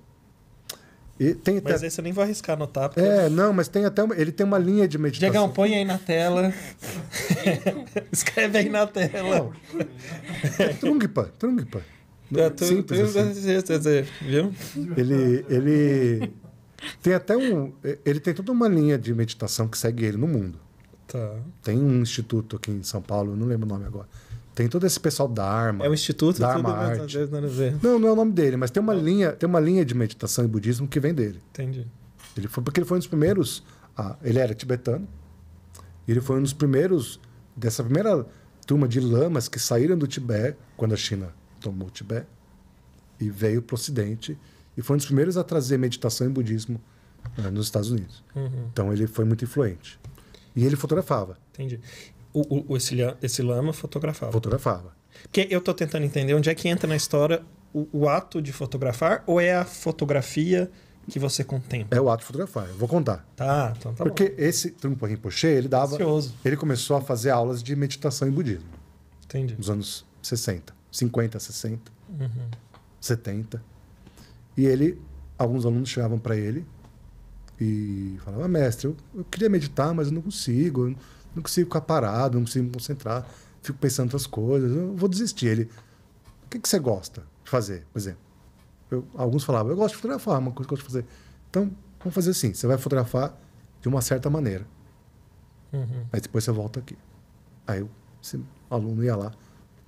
E tem até... Mas aí você nem vai arriscar anotar. Porque... É, não, mas tem até uma... ele tem uma linha de meditação. Diegão, põe aí na tela. Escreve aí na tela. Não. É Trungpa, Trungpa. É, tu, Simples, tu, assim. viu? Ele, ele tem até um... Ele tem toda uma linha de meditação que segue ele no mundo. Tá. Tem um instituto aqui em São Paulo, não lembro o nome agora tem todo esse pessoal da arma. É o Instituto da arma arte. Não, não é o nome dele, mas tem uma, linha, tem uma linha de meditação e budismo que vem dele. Entendi. Ele foi, porque ele foi um dos primeiros. Ah, ele era tibetano. Ele foi um dos primeiros dessa primeira turma de lamas que saíram do Tibete quando a China tomou o Tibete e veio para o Ocidente e foi um dos primeiros a trazer meditação e budismo né, nos Estados Unidos. Uhum. Então ele foi muito influente. E ele fotografava. Entendi o, o, esse, esse lama fotografava. Fotografava. Porque eu estou tentando entender onde é que entra na história o, o, ato de fotografar ou é a fotografia que você contempla? É o ato de fotografar, eu vou contar. Tá, então tá Porque bom. esse Trungpa Rinpoche, ele dava... Ansioso. Ele começou a fazer aulas de meditação e budismo. Entendi. Nos anos 60, 50, 60, uhum. 70. E ele, alguns alunos chegavam para ele e falavam, ah, mestre, eu, eu, queria meditar, mas eu não consigo, eu não consigo ficar parado, não consigo me concentrar, fico pensando outras coisas, eu vou desistir. Ele, o que, que você gosta de fazer? Por exemplo, eu, alguns falavam, eu gosto de fotografar, é uma coisa que eu gosto de fazer. Então, vamos fazer assim, você vai fotografar de uma certa maneira. Uhum. Aí depois você volta aqui. Aí o esse aluno ia lá,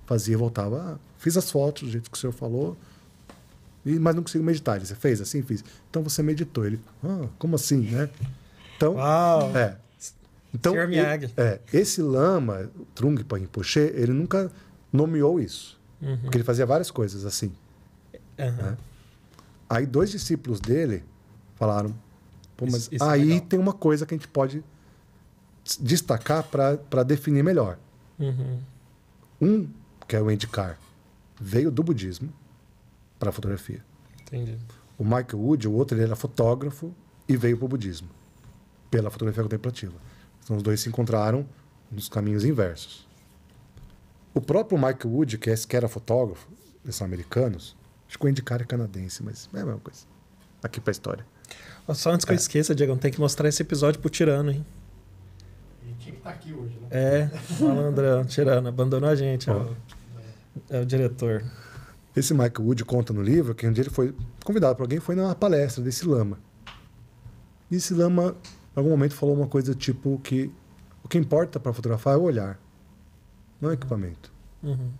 fazia, voltava, ah, fiz as fotos do jeito que o senhor falou, e, mas não consigo meditar. Ele, você fez assim? Fiz. Então você meditou. Ele, ah, como assim, né? Então, Uau. é, então, Senhor Miyagi. Ele, é, esse lama, Trungpa Rinpoche, ele nunca nomeou isso. Uhum. Porque ele fazia várias coisas assim. Uhum. Né? Aí dois discípulos dele falaram, Pô, mas isso, isso é aí é tem uma coisa que a gente pode destacar para definir melhor. Uhum. Um, que é o Andy Carr, veio do budismo para a fotografia. Entendi. O Michael Wood, o outro, ele era fotógrafo e veio para o budismo, pela fotografia contemplativa. Então os dois se encontraram nos caminhos inversos. O próprio Mike Wood, que, é, sequer era fotógrafo, eles são americanos, acho que o é canadense, mas é a mesma coisa. Aqui para a história. Só antes que é. eu esqueça, Diego, tem que mostrar esse episódio pro Tirano, hein? Ele tinha que estar tá aqui hoje, né? É, malandrão, Tirano, abandonou a gente. ó. É, o, é o diretor. Esse Mike Wood conta no livro que um dia ele foi convidado para alguém, foi numa palestra desse lama. E esse lama em algum momento falou uma coisa tipo que o que importa para fotografar é o olhar, não é o equipamento. Uhum.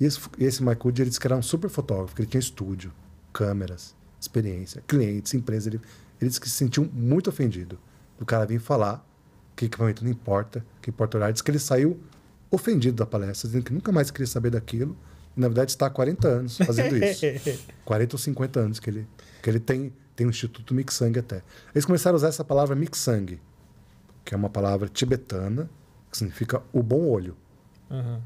E esse, esse Wood, ele disse que era um super fotógrafo, que ele tinha estúdio, câmeras, experiência, clientes, empresa. Ele, ele disse que se sentiu muito ofendido do cara vir falar que equipamento não importa, que importa o olhar. Diz que ele saiu ofendido da palestra, dizendo que nunca mais queria saber daquilo. E, na verdade, está há 40 anos fazendo isso. 40 ou 50 anos que ele, que ele tem tem o Instituto Mixang até. Eles começaram a usar essa palavra Mixang, que é uma palavra tibetana, que significa o bom olho. Uhum.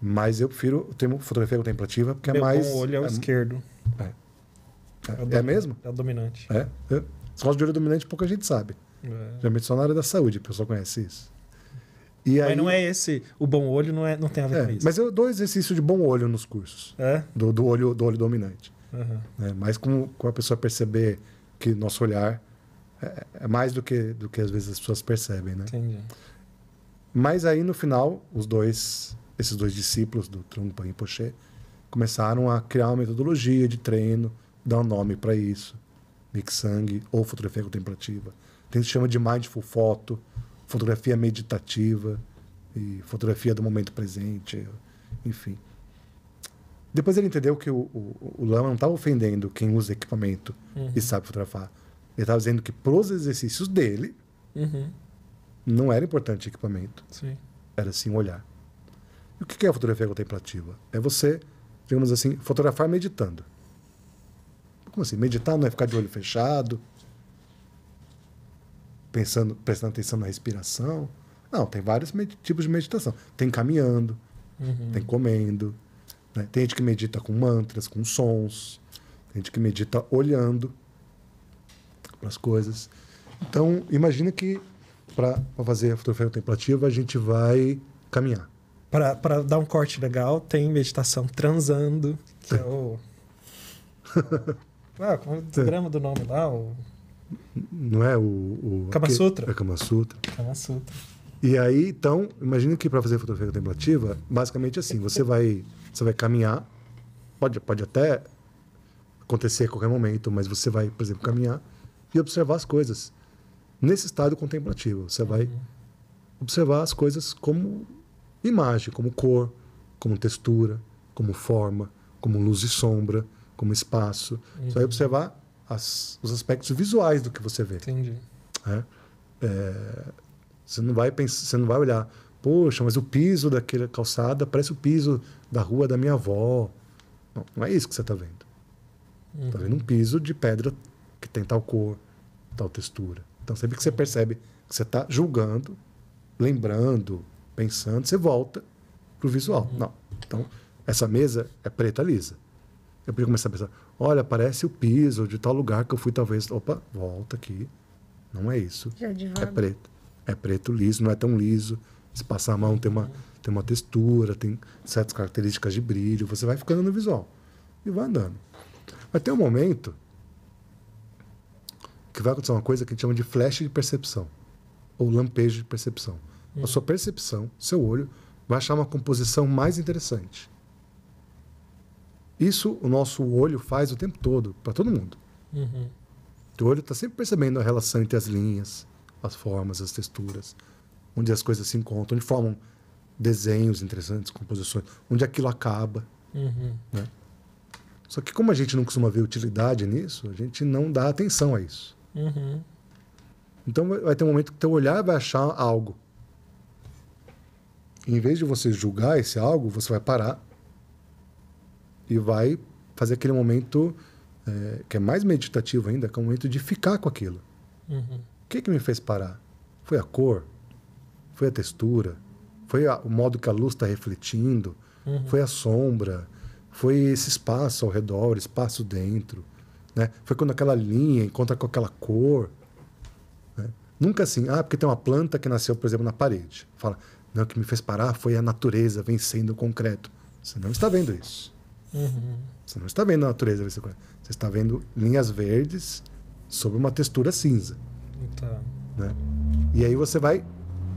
Mas eu prefiro o termo fotografia contemplativa, porque é Meu é mais. O olho é o é, esquerdo. É. É, é, é mesmo? É o dominante. É. é. Só de olho dominante pouca gente sabe. É. Geralmente só na área da saúde, o pessoal conhece isso. E mas aí... não é esse. O bom olho não, é, não tem a ver é, com isso. Mas eu dou exercício de bom olho nos cursos. É? Do, do, olho, do olho dominante. Uhum. Né? Mas com, com a pessoa perceber que nosso olhar é, é, mais do que, do que às vezes as pessoas percebem, né? Entendi. Mas aí no final, os dois, esses dois discípulos do Trungpa Rinpoche, começaram a criar uma metodologia de treino, dar um nome para isso, mixang ou fotografia contemplativa. Tem se chama de mindful photo, fotografia meditativa e fotografia do momento presente, enfim. Depois ele entendeu que o, o, o Lama não estava ofendendo quem usa equipamento uhum. e sabe fotografar. Ele estava dizendo que pros exercícios dele uhum. não era importante equipamento. Sim. Era sim olhar. E o que é a fotografia contemplativa? É você, digamos assim, fotografar meditando. Como assim? Meditar não é ficar de olho fechado, pensando, prestando atenção na respiração. Não, tem vários tipos de meditação. Tem caminhando, uhum. tem comendo, né? Tem gente que medita com mantras, com sons, tem gente que medita olhando para as coisas. Então, imagina que para fazer a fotografia contemplativa a gente vai caminhar. Para dar um corte legal, tem meditação transando, que é o. ah, como é o grama do nome lá? O... Não é o. o Kama Sutra. É Kama Sutra. Kama Sutra. E aí, então, imagina que para fazer fotografia contemplativa, basicamente assim, você vai você vai caminhar, pode, pode até acontecer a qualquer momento, mas você vai, por exemplo, caminhar e observar as coisas. Nesse estado contemplativo, você vai uhum. observar as coisas como imagem, como cor, como textura, como forma, como luz e sombra, como espaço. Uhum. Você vai uhum. observar as, os aspectos visuais do que você vê. Entendi. É? É, você não vai pensar, você não vai olhar Poxa, mas o piso daquela calçada parece o piso da rua da minha avó. Não, não é isso que você está vendo. Está uhum. vendo um uhum. piso de pedra que tem tal cor, tal textura. Então, sempre que você percebe que você está julgando, lembrando, pensando, você volta para o visual. Uhum. Não. Então, essa mesa é preta lisa. Eu podia começar a pensar: olha, parece o piso de tal lugar que eu fui, talvez. Opa, volta aqui. Não é isso. É preto. É preto liso, não é tão liso se passar a mão, tem uma, tem uma textura, tem certas características de brilho. Você vai ficando no visual e vai andando. Mas tem um momento que vai acontecer uma coisa que a gente chama de flash de percepção ou lampejo de percepção. Hum. A sua percepção, seu olho, vai achar uma composição mais interessante. Isso o nosso olho faz o tempo todo, para todo mundo. Uhum. O olho está sempre percebendo a relação entre as linhas, as formas, as texturas onde as coisas se encontram, onde formam desenhos interessantes, composições, onde aquilo acaba. Uhum. Né? Só que como a gente não costuma ver utilidade nisso, a gente não dá atenção a isso. Uhum. Então vai ter um momento que teu olhar vai achar algo. E em vez de você julgar esse algo, você vai parar e vai fazer aquele momento é, que é mais meditativo ainda, que é o momento de ficar com aquilo. Uhum. O que, que me fez parar? Foi a cor? foi a textura, foi a, o modo que a luz está refletindo, uhum. foi a sombra, foi esse espaço ao redor, espaço dentro. Né? Foi quando aquela linha encontra com aquela cor. Né? Nunca assim, ah, porque tem uma planta que nasceu, por exemplo, na parede. Fala, não, o que me fez parar foi a natureza vencendo o concreto. Você não está vendo isso. Uhum. Você não está vendo a natureza vencendo o concreto. Você está vendo linhas verdes sobre uma textura cinza. Então. Né? E aí você vai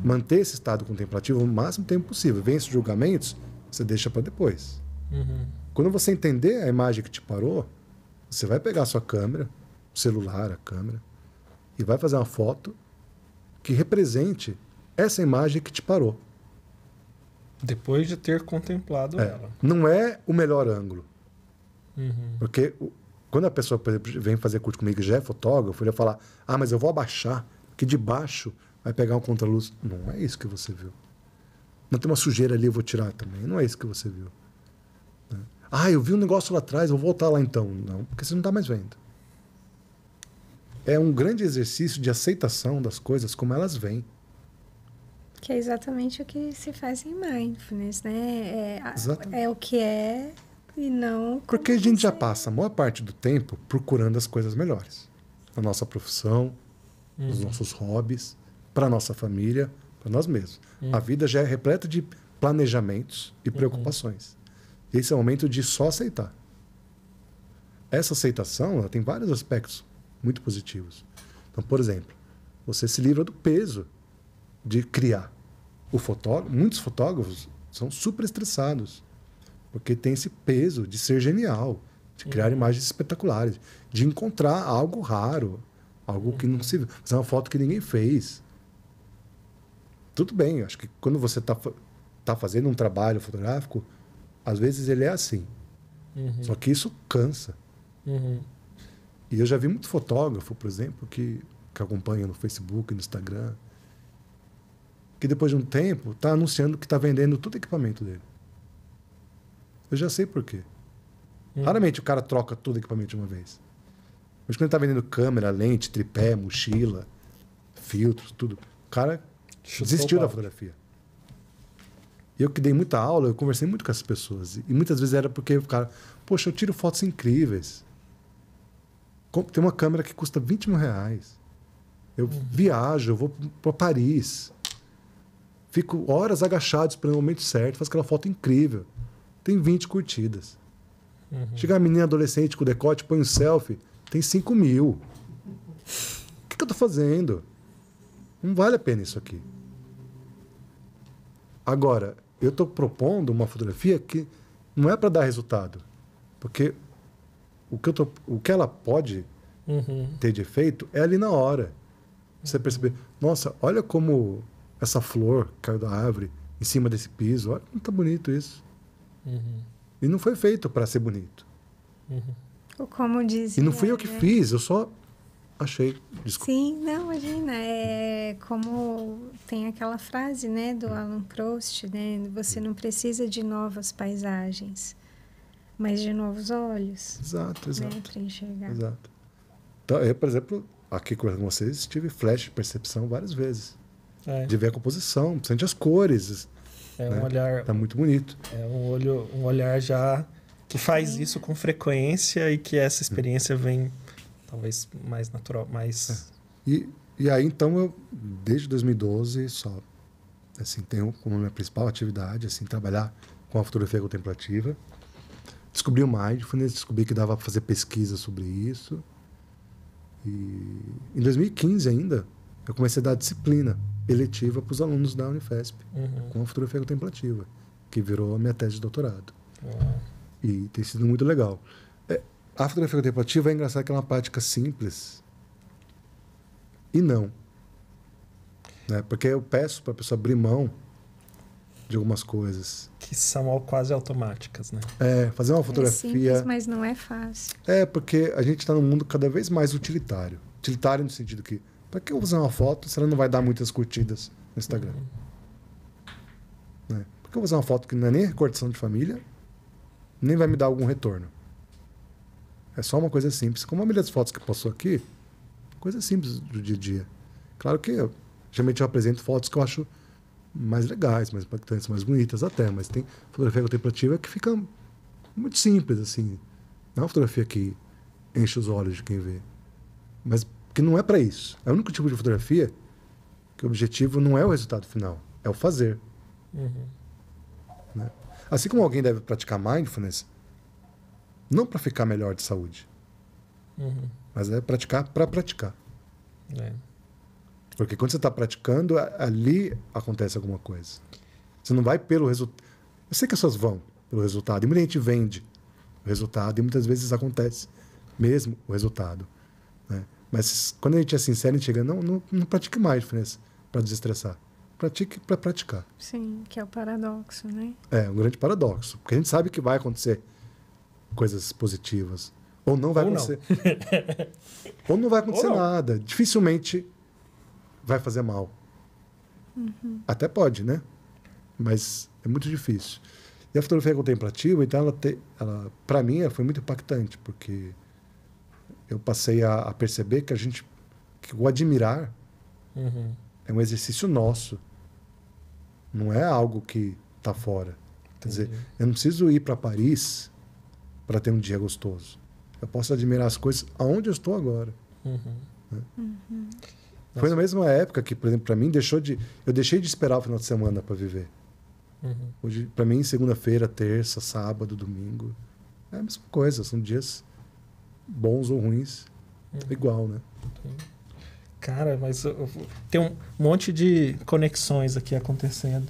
manter esse estado contemplativo o máximo tempo possível. Vem esses julgamentos, você deixa para depois. Uhum. Quando você entender a imagem que te parou, você vai pegar a sua câmera, o celular, a câmera, e vai fazer uma foto que represente essa imagem que te parou. Depois de ter contemplado é. ela. Não é o melhor ângulo. Uhum. Porque quando a pessoa, por exemplo, vem fazer curso comigo já é fotógrafo, ele vai falar: Ah, mas eu vou abaixar, porque de baixo vai pegar um contraluz. Não é isso que você viu. Não tem uma sujeira ali, eu vou tirar também. Não é isso que você viu. Né? Ah, eu vi um negócio lá atrás, vou voltar lá então. Não, porque você não está mais vendo. É um grande exercício de aceitação das coisas como elas vêm. Que é exatamente o que se faz em mindfulness, né? É, é o que é e não. Porque a gente já passa a maior parte do tempo procurando as coisas melhores. a nossa profissão, uhum. nossos hobbies para nossa família, para nós mesmos. Uhum. A hum. vida já é repleta de planejamentos e uhum. preocupações. Uhum. Esse é o momento de só aceitar. Essa aceitação ela tem vários aspectos muito positivos. Então, por exemplo, você se livra do peso de criar. O fotógrafo, muitos fotógrafos são super estressados porque tem esse peso de ser genial, de criar uhum. imagens espetaculares, de encontrar algo raro, algo que uhum. não se, fazer é uma foto que ninguém fez tudo bem. Acho que quando você está tá fazendo um trabalho fotográfico, às vezes ele é assim. Uhum. Só que isso cansa. Uhum. E eu já vi muito fotógrafo, por exemplo, que, que acompanha no Facebook, no Instagram, que depois de um tempo está anunciando que está vendendo todo o equipamento dele. Eu já sei por quê. Uhum. Raramente o cara troca todo o equipamento de uma vez. Mas quando ele está vendendo câmera, lente, tripé, mochila, filtros, tudo, o cara Chutou desistiu da fotografia. Eu que dei muita aula, eu conversei muito com as pessoas. E muitas vezes era porque ficaram, poxa, eu tiro fotos incríveis. Tem uma câmera que custa 20 mil reais. Eu uhum. viajo, eu vou para Paris. Fico horas agachado esperando o momento certo, faço aquela foto incrível. Tem 20 curtidas. Uhum. Chega a menina adolescente com decote, põe um selfie, tem 5 mil. O que, que eu tô fazendo? Não vale a pena isso aqui. Agora, eu estou propondo uma fotografia que não é para dar resultado, porque o que, eu tô, o que ela pode uhum. ter de efeito é ali na hora. Você uhum. perceber, nossa, olha como essa flor caiu da árvore em cima desse piso, olha como está bonito isso. Uhum. E não foi feito para ser bonito. Ou uhum. como diz. E não fui eu que fiz, eu só achei. Desculpa. Sim, não, imagina. É como tem aquela frase, né, do Alan Proust, né? Você não precisa de novas paisagens, mas de novos olhos. Exato, né, exato. Né, enxergar. Exato. Então, eu, por exemplo, aqui com vocês, tive flash de percepção várias vezes. É. De ver a composição, sente as cores. É né? um olhar. Tá muito bonito. É um olho, um olhar já que faz isso com frequência e que essa experiência vem talvez mais natural, mais... É. E, e aí, então, eu, desde 2012, só, assim, tenho como minha principal atividade, assim, trabalhar com a fotografia contemplativa. Descobri o Mindfulness, descobri que dava para fazer pesquisa sobre isso. E em 2015 ainda, eu comecei a dar disciplina eletiva para os alunos da Unifesp, uhum. com a fotografia contemplativa, que virou a minha tese de doutorado. Uhum. E tem sido muito legal. A fotografia contemplativa é engraçada que é uma prática simples. E não. Né? Porque eu peço para a pessoa abrir mão de algumas coisas. Que são quase automáticas, né? É, fazer uma fotografia. É simples, mas não é fácil. É, porque a gente está num mundo cada vez mais utilitário. Utilitário no sentido que, para que eu usar uma foto se ela não vai dar muitas curtidas no Instagram? Uhum. Né? Por que eu vou usar uma foto que não é nem recordação de família, nem vai me dar algum retorno? É só uma coisa simples. Como a maioria das fotos que passou aqui, coisa simples do dia a dia. Claro que eu, geralmente eu apresento fotos que eu acho mais legais, mais impactantes, mais bonitas até, mas tem fotografia contemplativa é que fica muito simples, assim. Não é uma fotografia que enche os olhos de quem vê. Mas que não é para isso. É o único tipo de fotografia que o objetivo não é o resultado final, é o fazer. Uhum. Né? Assim como alguém deve praticar mindfulness, não para ficar melhor de saúde. Uhum. Mas é praticar para praticar. É. Porque quando você está praticando, ali acontece alguma coisa. Você não vai pelo resultado. Eu sei que as pessoas vão pelo resultado. E muita gente vende o resultado. E muitas vezes acontece mesmo o resultado. Né? Mas quando a gente é sincero, a gente chega, não, não, não pratique mais, diferença para desestressar. Pratique para praticar. Sim, que é o paradoxo, né? É, um grande paradoxo. Porque a gente sabe que vai acontecer coisas positivas. Ou não vai Ou acontecer. Não. Ou não vai acontecer não. nada. Dificilmente vai fazer mal. Uhum. Até pode, né? Mas é muito difícil. E a fotografia contemplativa, então, ela, te, ela para mim, ela foi muito impactante, porque eu passei a, a, perceber que a gente, que o admirar uhum. é um exercício nosso. Não é algo que está fora. Quer dizer, eu não preciso ir para Paris para ter um dia gostoso. Eu posso admirar as coisas aonde eu estou agora. Uhum. Né? Uhum. Foi na mesma época que, por exemplo, para mim deixou de, eu deixei de esperar o final de semana para viver. Uhum. Hoje, para mim, segunda-feira, terça, sábado, domingo, é a mesma coisa. São dias bons ou ruins, uhum. igual, né? Cara, mas eu, eu, tem um monte de conexões aqui acontecendo.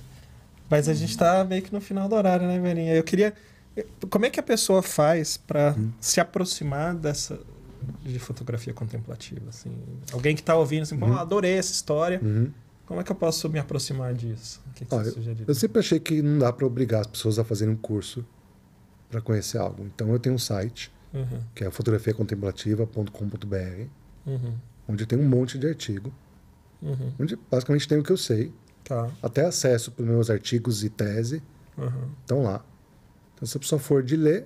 Mas a uhum. gente está meio que no final do horário, né, Verinha? Eu queria como é que a pessoa faz para hum. se aproximar dessa de fotografia contemplativa? Assim? Alguém que está ouvindo, assim, uhum. adorei essa história. Uhum. Como é que eu posso me aproximar disso? Que que Olha, eu, eu sempre achei que não dá para obrigar as pessoas a fazerem um curso para conhecer algo. Então eu tenho um site uhum. que é fotografiacontemplativa.com.br, uhum. onde tem um monte de artigo, uhum. onde basicamente tem o que eu sei, tá. até acesso para os meus artigos e tese estão uhum. lá. Então, se a pessoa for de ler,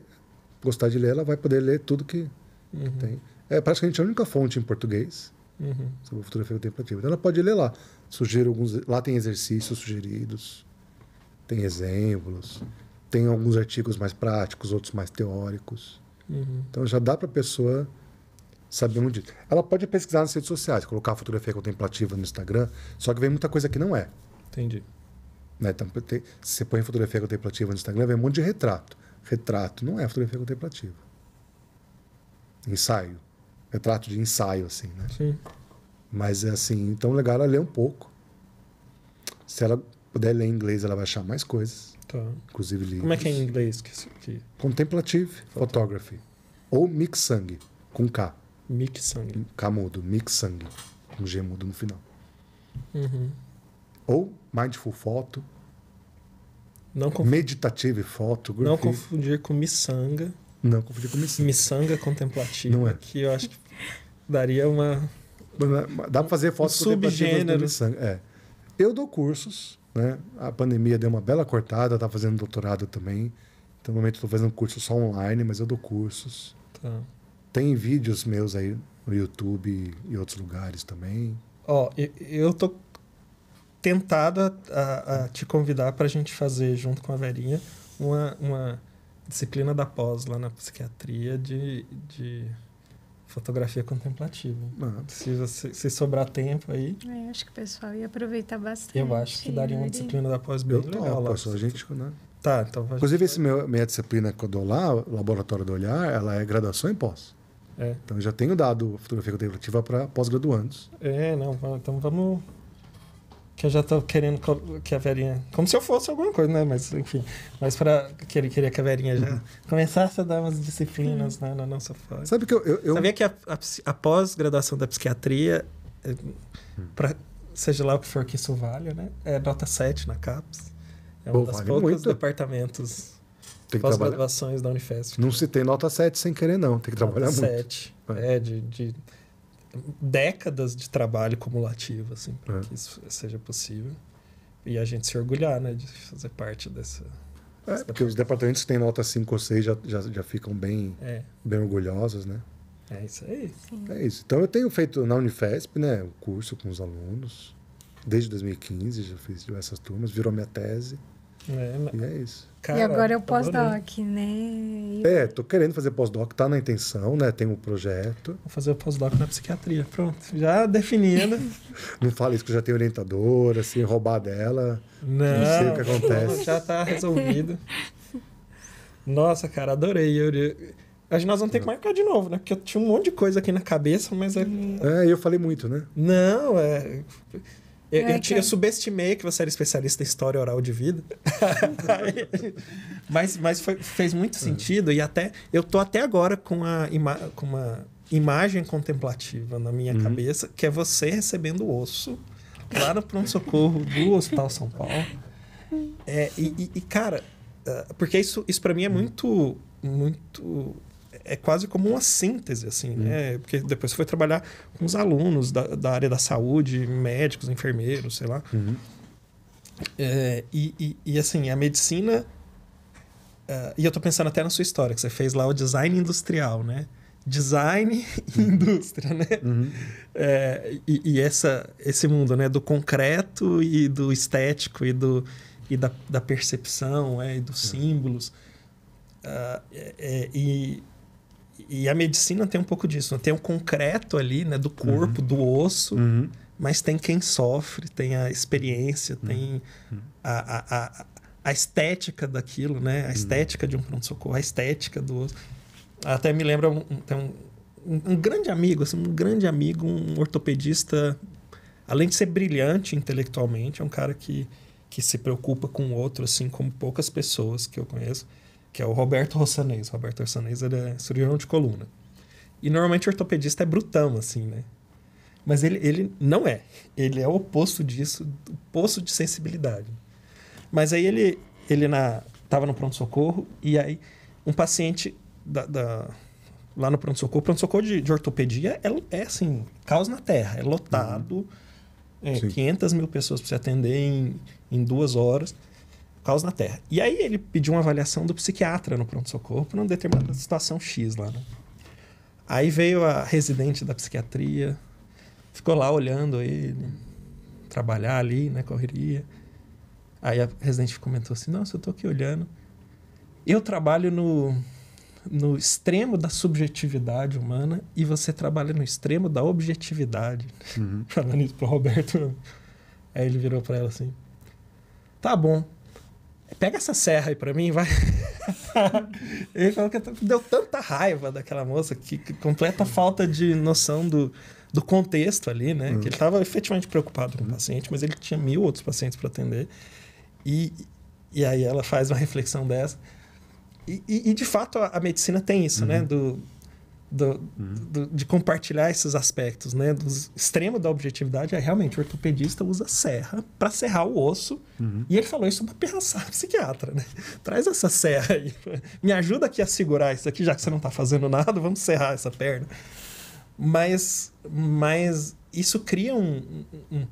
gostar de ler, ela vai poder ler tudo que, uhum. tem. É praticamente a única fonte em português uhum. sobre a fotografia contemplativa. Então, ela pode ler lá. Sugiro alguns. Lá tem exercícios sugeridos, tem exemplos, tem alguns artigos mais práticos, outros mais teóricos. Uhum. Então, já dá para a pessoa saber onde. Ela pode pesquisar nas redes sociais, colocar fotografia contemplativa no Instagram, só que vem muita coisa que não é. Entendi. Né? Então, tem, se você põe fotografia contemplativa no Instagram, vem um monte de retrato. Retrato não é fotografia contemplativa. Ensaio. Retrato de ensaio, assim, né? Sim. Mas é assim, então legal é ela ler um pouco. Se ela puder ler em inglês, ela vai achar mais coisas. Tá. Inclusive livros. Como é que é em inglês? Que, que... Contemplative Photography. Ou Mixang, com K. Mixang. K mudo, Mixang. Com G mudo no final. Uhum. Ou Mindful Photo. Não conf... Meditative Photo. Não confundir com Missanga. Não confundir com Missanga. Missanga contemplativa. Não é. Que eu acho que daria uma... Dá para fazer fotos um contemplativas É. Eu dou cursos, né? A pandemia deu uma bela cortada, tá fazendo doutorado também. Então, no momento, estou fazendo curso só online, mas eu dou cursos. Tá. Tem vídeos meus aí no YouTube e outros lugares também. Ó, oh, eu, eu tô tentado a, a, a te convidar para a gente fazer, junto com a Verinha, uma, uma disciplina da pós lá na psiquiatria de, de fotografia contemplativa. Precisa, ah. se, se, sobrar tempo aí. É, acho que o pessoal ia aproveitar bastante. Eu acho que daria uma disciplina da pós bem Eu legal lá. a gente, né? Tá, então vai. Inclusive, esse meu, minha disciplina que eu dou lá, Laboratório do Olhar, ela é graduação em pós. É. Então, eu já tenho dado fotografia contemplativa para pós-graduandos. É, não, então vamos que eu já tô querendo que a Verinha. Como se eu fosse alguma coisa, né? Mas, enfim. Mas para que ele queria que a Verinha já uhum. começasse a dar umas disciplinas uhum. né? na nossa forma. Sabe que eu. eu, eu... Sabia que a, a, a pós-graduação da psiquiatria, eh, hum. pra, seja lá o que for que isso valha, né? É nota 7 na CAPES. É um dos vale poucos muito. departamentos pós-graduações da Unifesp. Não né. se tem nota 7 sem querer, não. Tem que trabalhar 7, muito. 7. É. é, de... de décadas de trabalho cumulativo, assim, para é. que isso seja possível. E a gente se orgulhar, né, de fazer parte dessa. É, porque os departamentos que têm nota 5 ou 6 já, já, já ficam bem, é. bem orgulhosos, né? É isso aí. Sim. É isso. Então, eu tenho feito na Unifesp, né, o curso com os alunos. Desde 2015 já fiz diversas turmas, virou minha tese. É, e é isso. Cara, e agora é tá eu pós-doc, né? Eu... É, tô querendo fazer pós-doc, tá na intenção, né? Tem um projeto. Vou fazer o pós-doc na psiquiatria, pronto. Já definindo. não fala isso que eu já tenho orientadora, assim, roubar dela. Não, não sei o que acontece. Já tá resolvido. Nossa, cara, adorei, Yuri. Acho que nós vamos ter que marcar de novo, né? Porque eu tinha um monte de coisa aqui na cabeça, mas... É, é eu falei muito, né? Não, é... Eu, eu, eu, subestimei que você era especialista em história oral de vida. mas mas foi, fez muito sentido. E até eu tô até agora com, a ima, com uma imagem contemplativa na minha uhum. cabeça, que é você recebendo o osso lá no pronto-socorro do Hospital São Paulo. É, e, e, cara, ah, porque isso, isso para mim é muito, muito é quase como uma síntese, assim, hum. né? Porque depois você foi trabalhar com os alunos da, da área da saúde, médicos, enfermeiros, sei lá. Uhum. É, e, e, e, assim, a medicina. Uh, e eu estou pensando até na sua história, que você fez lá o design industrial, né? Design e uhum. indústria, né? Uhum. É, e, e essa, esse mundo, né? Do concreto e do estético e, do, e da, da percepção é, e dos uhum. símbolos. Uh, é, e e a medicina tem um pouco disso. Né? Tem o concreto ali, né? Do corpo, uhum. do osso. Uhum. Mas tem quem sofre, tem a experiência, uhum. tem uhum. a, a, a, a, estética daquilo, né? A uhum. estética de um pronto-socorro, a estética do osso. Até me lembra... Um, tem um, um grande amigo, assim, um grande amigo, um ortopedista, além de ser brilhante intelectualmente, é um cara que, que se preocupa com o outro, assim como poucas pessoas que eu conheço que é o Roberto Rossanês. Roberto Rossanês era é cirurgião de coluna. E normalmente o ortopedista é brutão, assim, né? Mas ele, ele não é. Ele é o oposto disso, o oposto de sensibilidade. Mas aí ele, ele na, tava no pronto-socorro e aí um paciente da, da lá no pronto-socorro, pronto-socorro de, de, ortopedia é, é, assim, caos na terra, é lotado, uhum. é, 500 mil pessoas para se atender em, em duas horas caos na Terra. E aí ele pediu uma avaliação do psiquiatra no pronto-socorro para uma determinada situação X lá, né? Aí veio a residente da psiquiatria, ficou lá olhando ele, trabalhar ali, né, correria. Aí a residente comentou assim, nossa, eu tô aqui olhando. Eu trabalho no, no extremo da subjetividade humana e você trabalha no extremo da objetividade. Uhum. Falando isso pro Roberto. Aí ele virou para ela assim, tá bom, pega essa serra aí pra mim, vai. ele falou que deu tanta raiva daquela moça, que, que completa falta de noção do, do contexto ali, né? Que ele estava efetivamente preocupado com o paciente, mas ele tinha mil outros pacientes para atender. E, e aí ela faz uma reflexão dessa. E, e, e de fato a, a, medicina tem isso, né? Uhum. Do, do, hum. do, de compartilhar esses aspectos, né? Do extremo da objetividade é realmente o ortopedista usa serra para serrar o osso. Uhum. E ele falou isso para pensar psiquiatra, né? Traz essa serra aí. Me ajuda aqui a segurar isso aqui, já que você não está fazendo nada, vamos serrar essa perna. Mas, mas isso cria um. um, um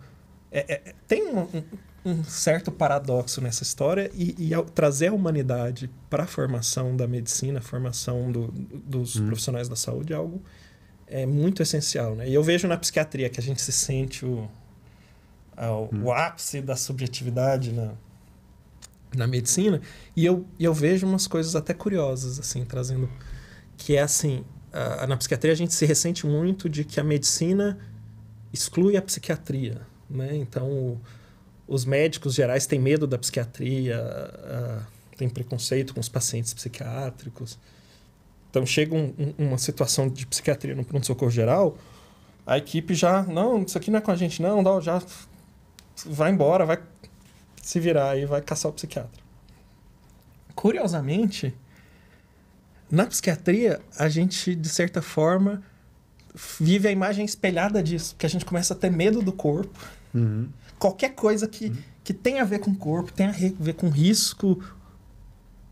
é, é, tem um, um um certo paradoxo nessa história e, e trazer a humanidade para a formação da medicina, a formação do, dos hum. profissionais da saúde é algo é muito essencial. Né? E eu vejo na psiquiatria que a gente se sente o, hum. o uhum. ápice da subjetividade na, na medicina e eu, eu vejo umas coisas até curiosas, assim, trazendo... Que é assim, a, na psiquiatria a gente se ressente muito de que a medicina exclui a psiquiatria, né? Então... O, os médicos gerais têm medo da psiquiatria, uh, têm preconceito com os pacientes psiquiátricos. Então chega um, um, uma situação de psiquiatria no pronto-socorro geral, a equipe já, não, isso aqui não é com a gente não, não já vai embora, vai se virar e vai caçar o psiquiatra. Curiosamente, na psiquiatria, a gente, de certa forma, vive a imagem espelhada disso, porque a gente começa a ter medo do corpo. Uhum qualquer coisa que, uhum. que tem a ver com o corpo, tem a ver com risco.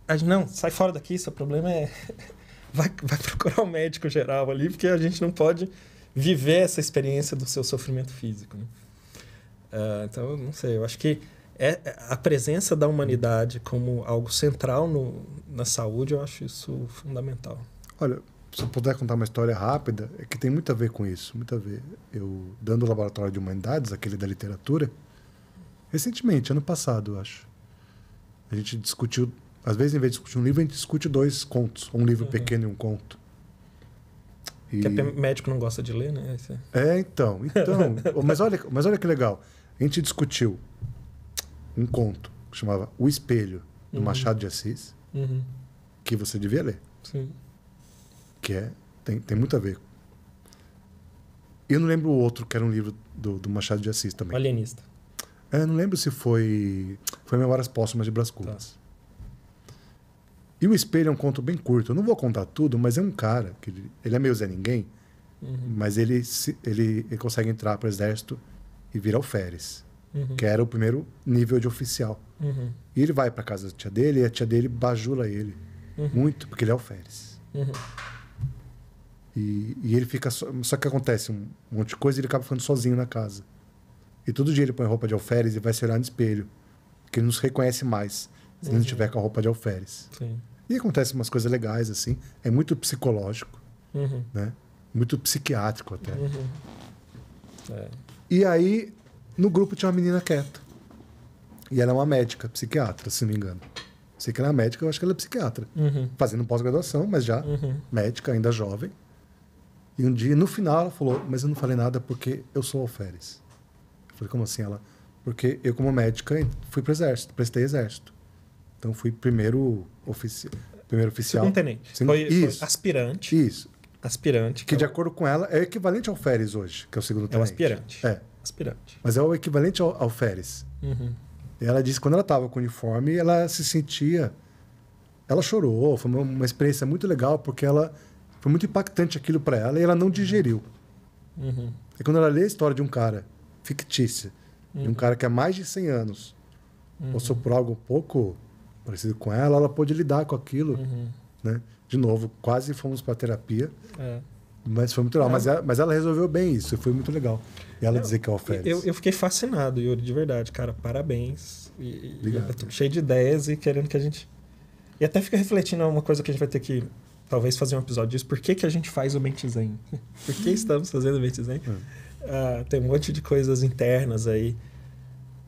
A gente, não, sai fora daqui, seu problema é. Vai, vai procurar o um médico geral ali, porque a gente não pode viver essa experiência do seu sofrimento físico. Né? Uh, então, não sei, eu acho que é, é a presença da humanidade como algo central no, na saúde, eu acho isso fundamental. Olha, se eu puder contar uma história rápida, é que tem muito a ver com isso, muito a ver. Eu, dando o laboratório de humanidades, aquele da literatura, recentemente, ano passado, eu acho. A gente discutiu, às vezes, em vez de discutir um livro, a gente discute dois contos, um livro uhum. pequeno e um conto. E... Que até médico não gosta de ler, né? É. é, então, então. mas, olha, mas olha que legal. A gente discutiu um conto que chamava O Espelho, do uhum. Machado de Assis, uhum. que você devia ler. Sim que é, tem, tem muito a ver. Eu não lembro o outro, que era um livro do, do Machado de Assis também. O alienista. É, não lembro se foi. Foi Memórias Póstumas de Brás Cubas. Tá. E o Espelho é um conto bem curto. Eu não vou contar tudo, mas é um cara que ele é meio Zé Ninguém, uhum. mas ele, ele, ele consegue entrar para o exército e vira alferes, uhum. que era o primeiro nível de oficial. Uhum. E ele vai para casa da tia dele e a tia dele bajula ele uhum. muito, porque ele é alferes. Uhum. E, e ele fica. So... Só que acontece um monte de coisa e ele acaba ficando sozinho na casa. E todo dia ele põe roupa de alferes e vai se olhar no espelho. Que ele não se reconhece mais se ele não estiver uhum. com a roupa de alferes. Sim. E acontece umas coisas legais, assim. É muito psicológico, uhum. né? Muito psiquiátrico até. Uhum. É. E aí, no grupo tinha uma menina quieta. E ela é uma médica, psiquiatra, se não me engano. Sei que ela é médica, eu acho que ela é psiquiatra. Uhum. Fazendo pós-graduação, mas já uhum. médica, ainda jovem. E um dia, no final, ela falou: Mas eu não falei nada porque eu sou alferes. Eu falei: Como assim? Ela. Porque eu, como médica, fui para o exército, prestei exército. Então, fui primeiro, ofici primeiro oficial. Segundo tenente. Segundo... Foi, foi, aspirante. Isso. Aspirante. Que, que é o... de acordo com ela, é o equivalente ao Feres hoje, que é o segundo tenente. É o aspirante. É. Aspirante. Mas é o equivalente ao, ao Uhum. E ela disse que quando ela estava com o uniforme, ela se sentia... Ela chorou. Foi uma, uma experiência muito legal, porque ela foi muito impactante aquilo para ela e ela não digeriu. Uhum. E é quando ela lê a história de um cara fictício, uhum. de um uhum. cara que há mais de 100 anos uhum. passou por algo um pouco parecido com ela, ela pôde lidar com aquilo. Uhum. Né? De novo, quase fomos para terapia. É. Mas foi muito legal. É. Mas, ela, mas ela resolveu bem isso. Foi muito legal. E ela eu, dizer que é o Félix. Eu, eu, fiquei fascinado, Yuri, de verdade. Cara, parabéns. E, e cheio de ideias e querendo que a gente... E até fica refletindo uma coisa que a gente vai ter que talvez fazer um episódio disso. Por que, que a gente faz o Mentizen? Por que estamos fazendo o Mentizen? Uh, hum. ah, tem um monte de coisas internas aí.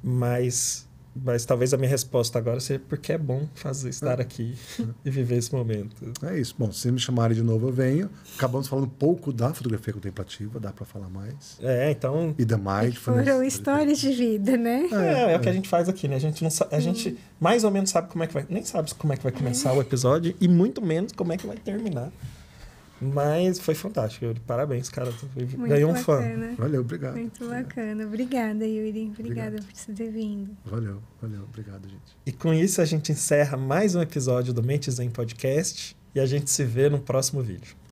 Mas mas talvez a minha resposta agora seja porque é bom fazer estar é. aqui é. e viver esse momento. É isso. Bom, se me chamarem de novo, eu venho. Acabamos falando pouco da fotografia contemplativa, dá para falar mais. É, então. E da mais Foram né? histórias de vida, né? É, é, é o que a é. gente faz aqui, né? A gente, não a gente mais ou menos sabe como é que vai. Nem sabe como é que vai começar é. o episódio e muito menos como é que vai terminar. Mas foi fantástico. Parabéns, cara. Ganhou um fã. Valeu, obrigado. Muito bacana. Obrigada, Yuri. Obrigada obrigado. por você ter vindo. Valeu, valeu. Obrigado, gente. E com isso, a gente encerra mais um episódio do Mentes em Podcast. E a gente se vê no próximo vídeo.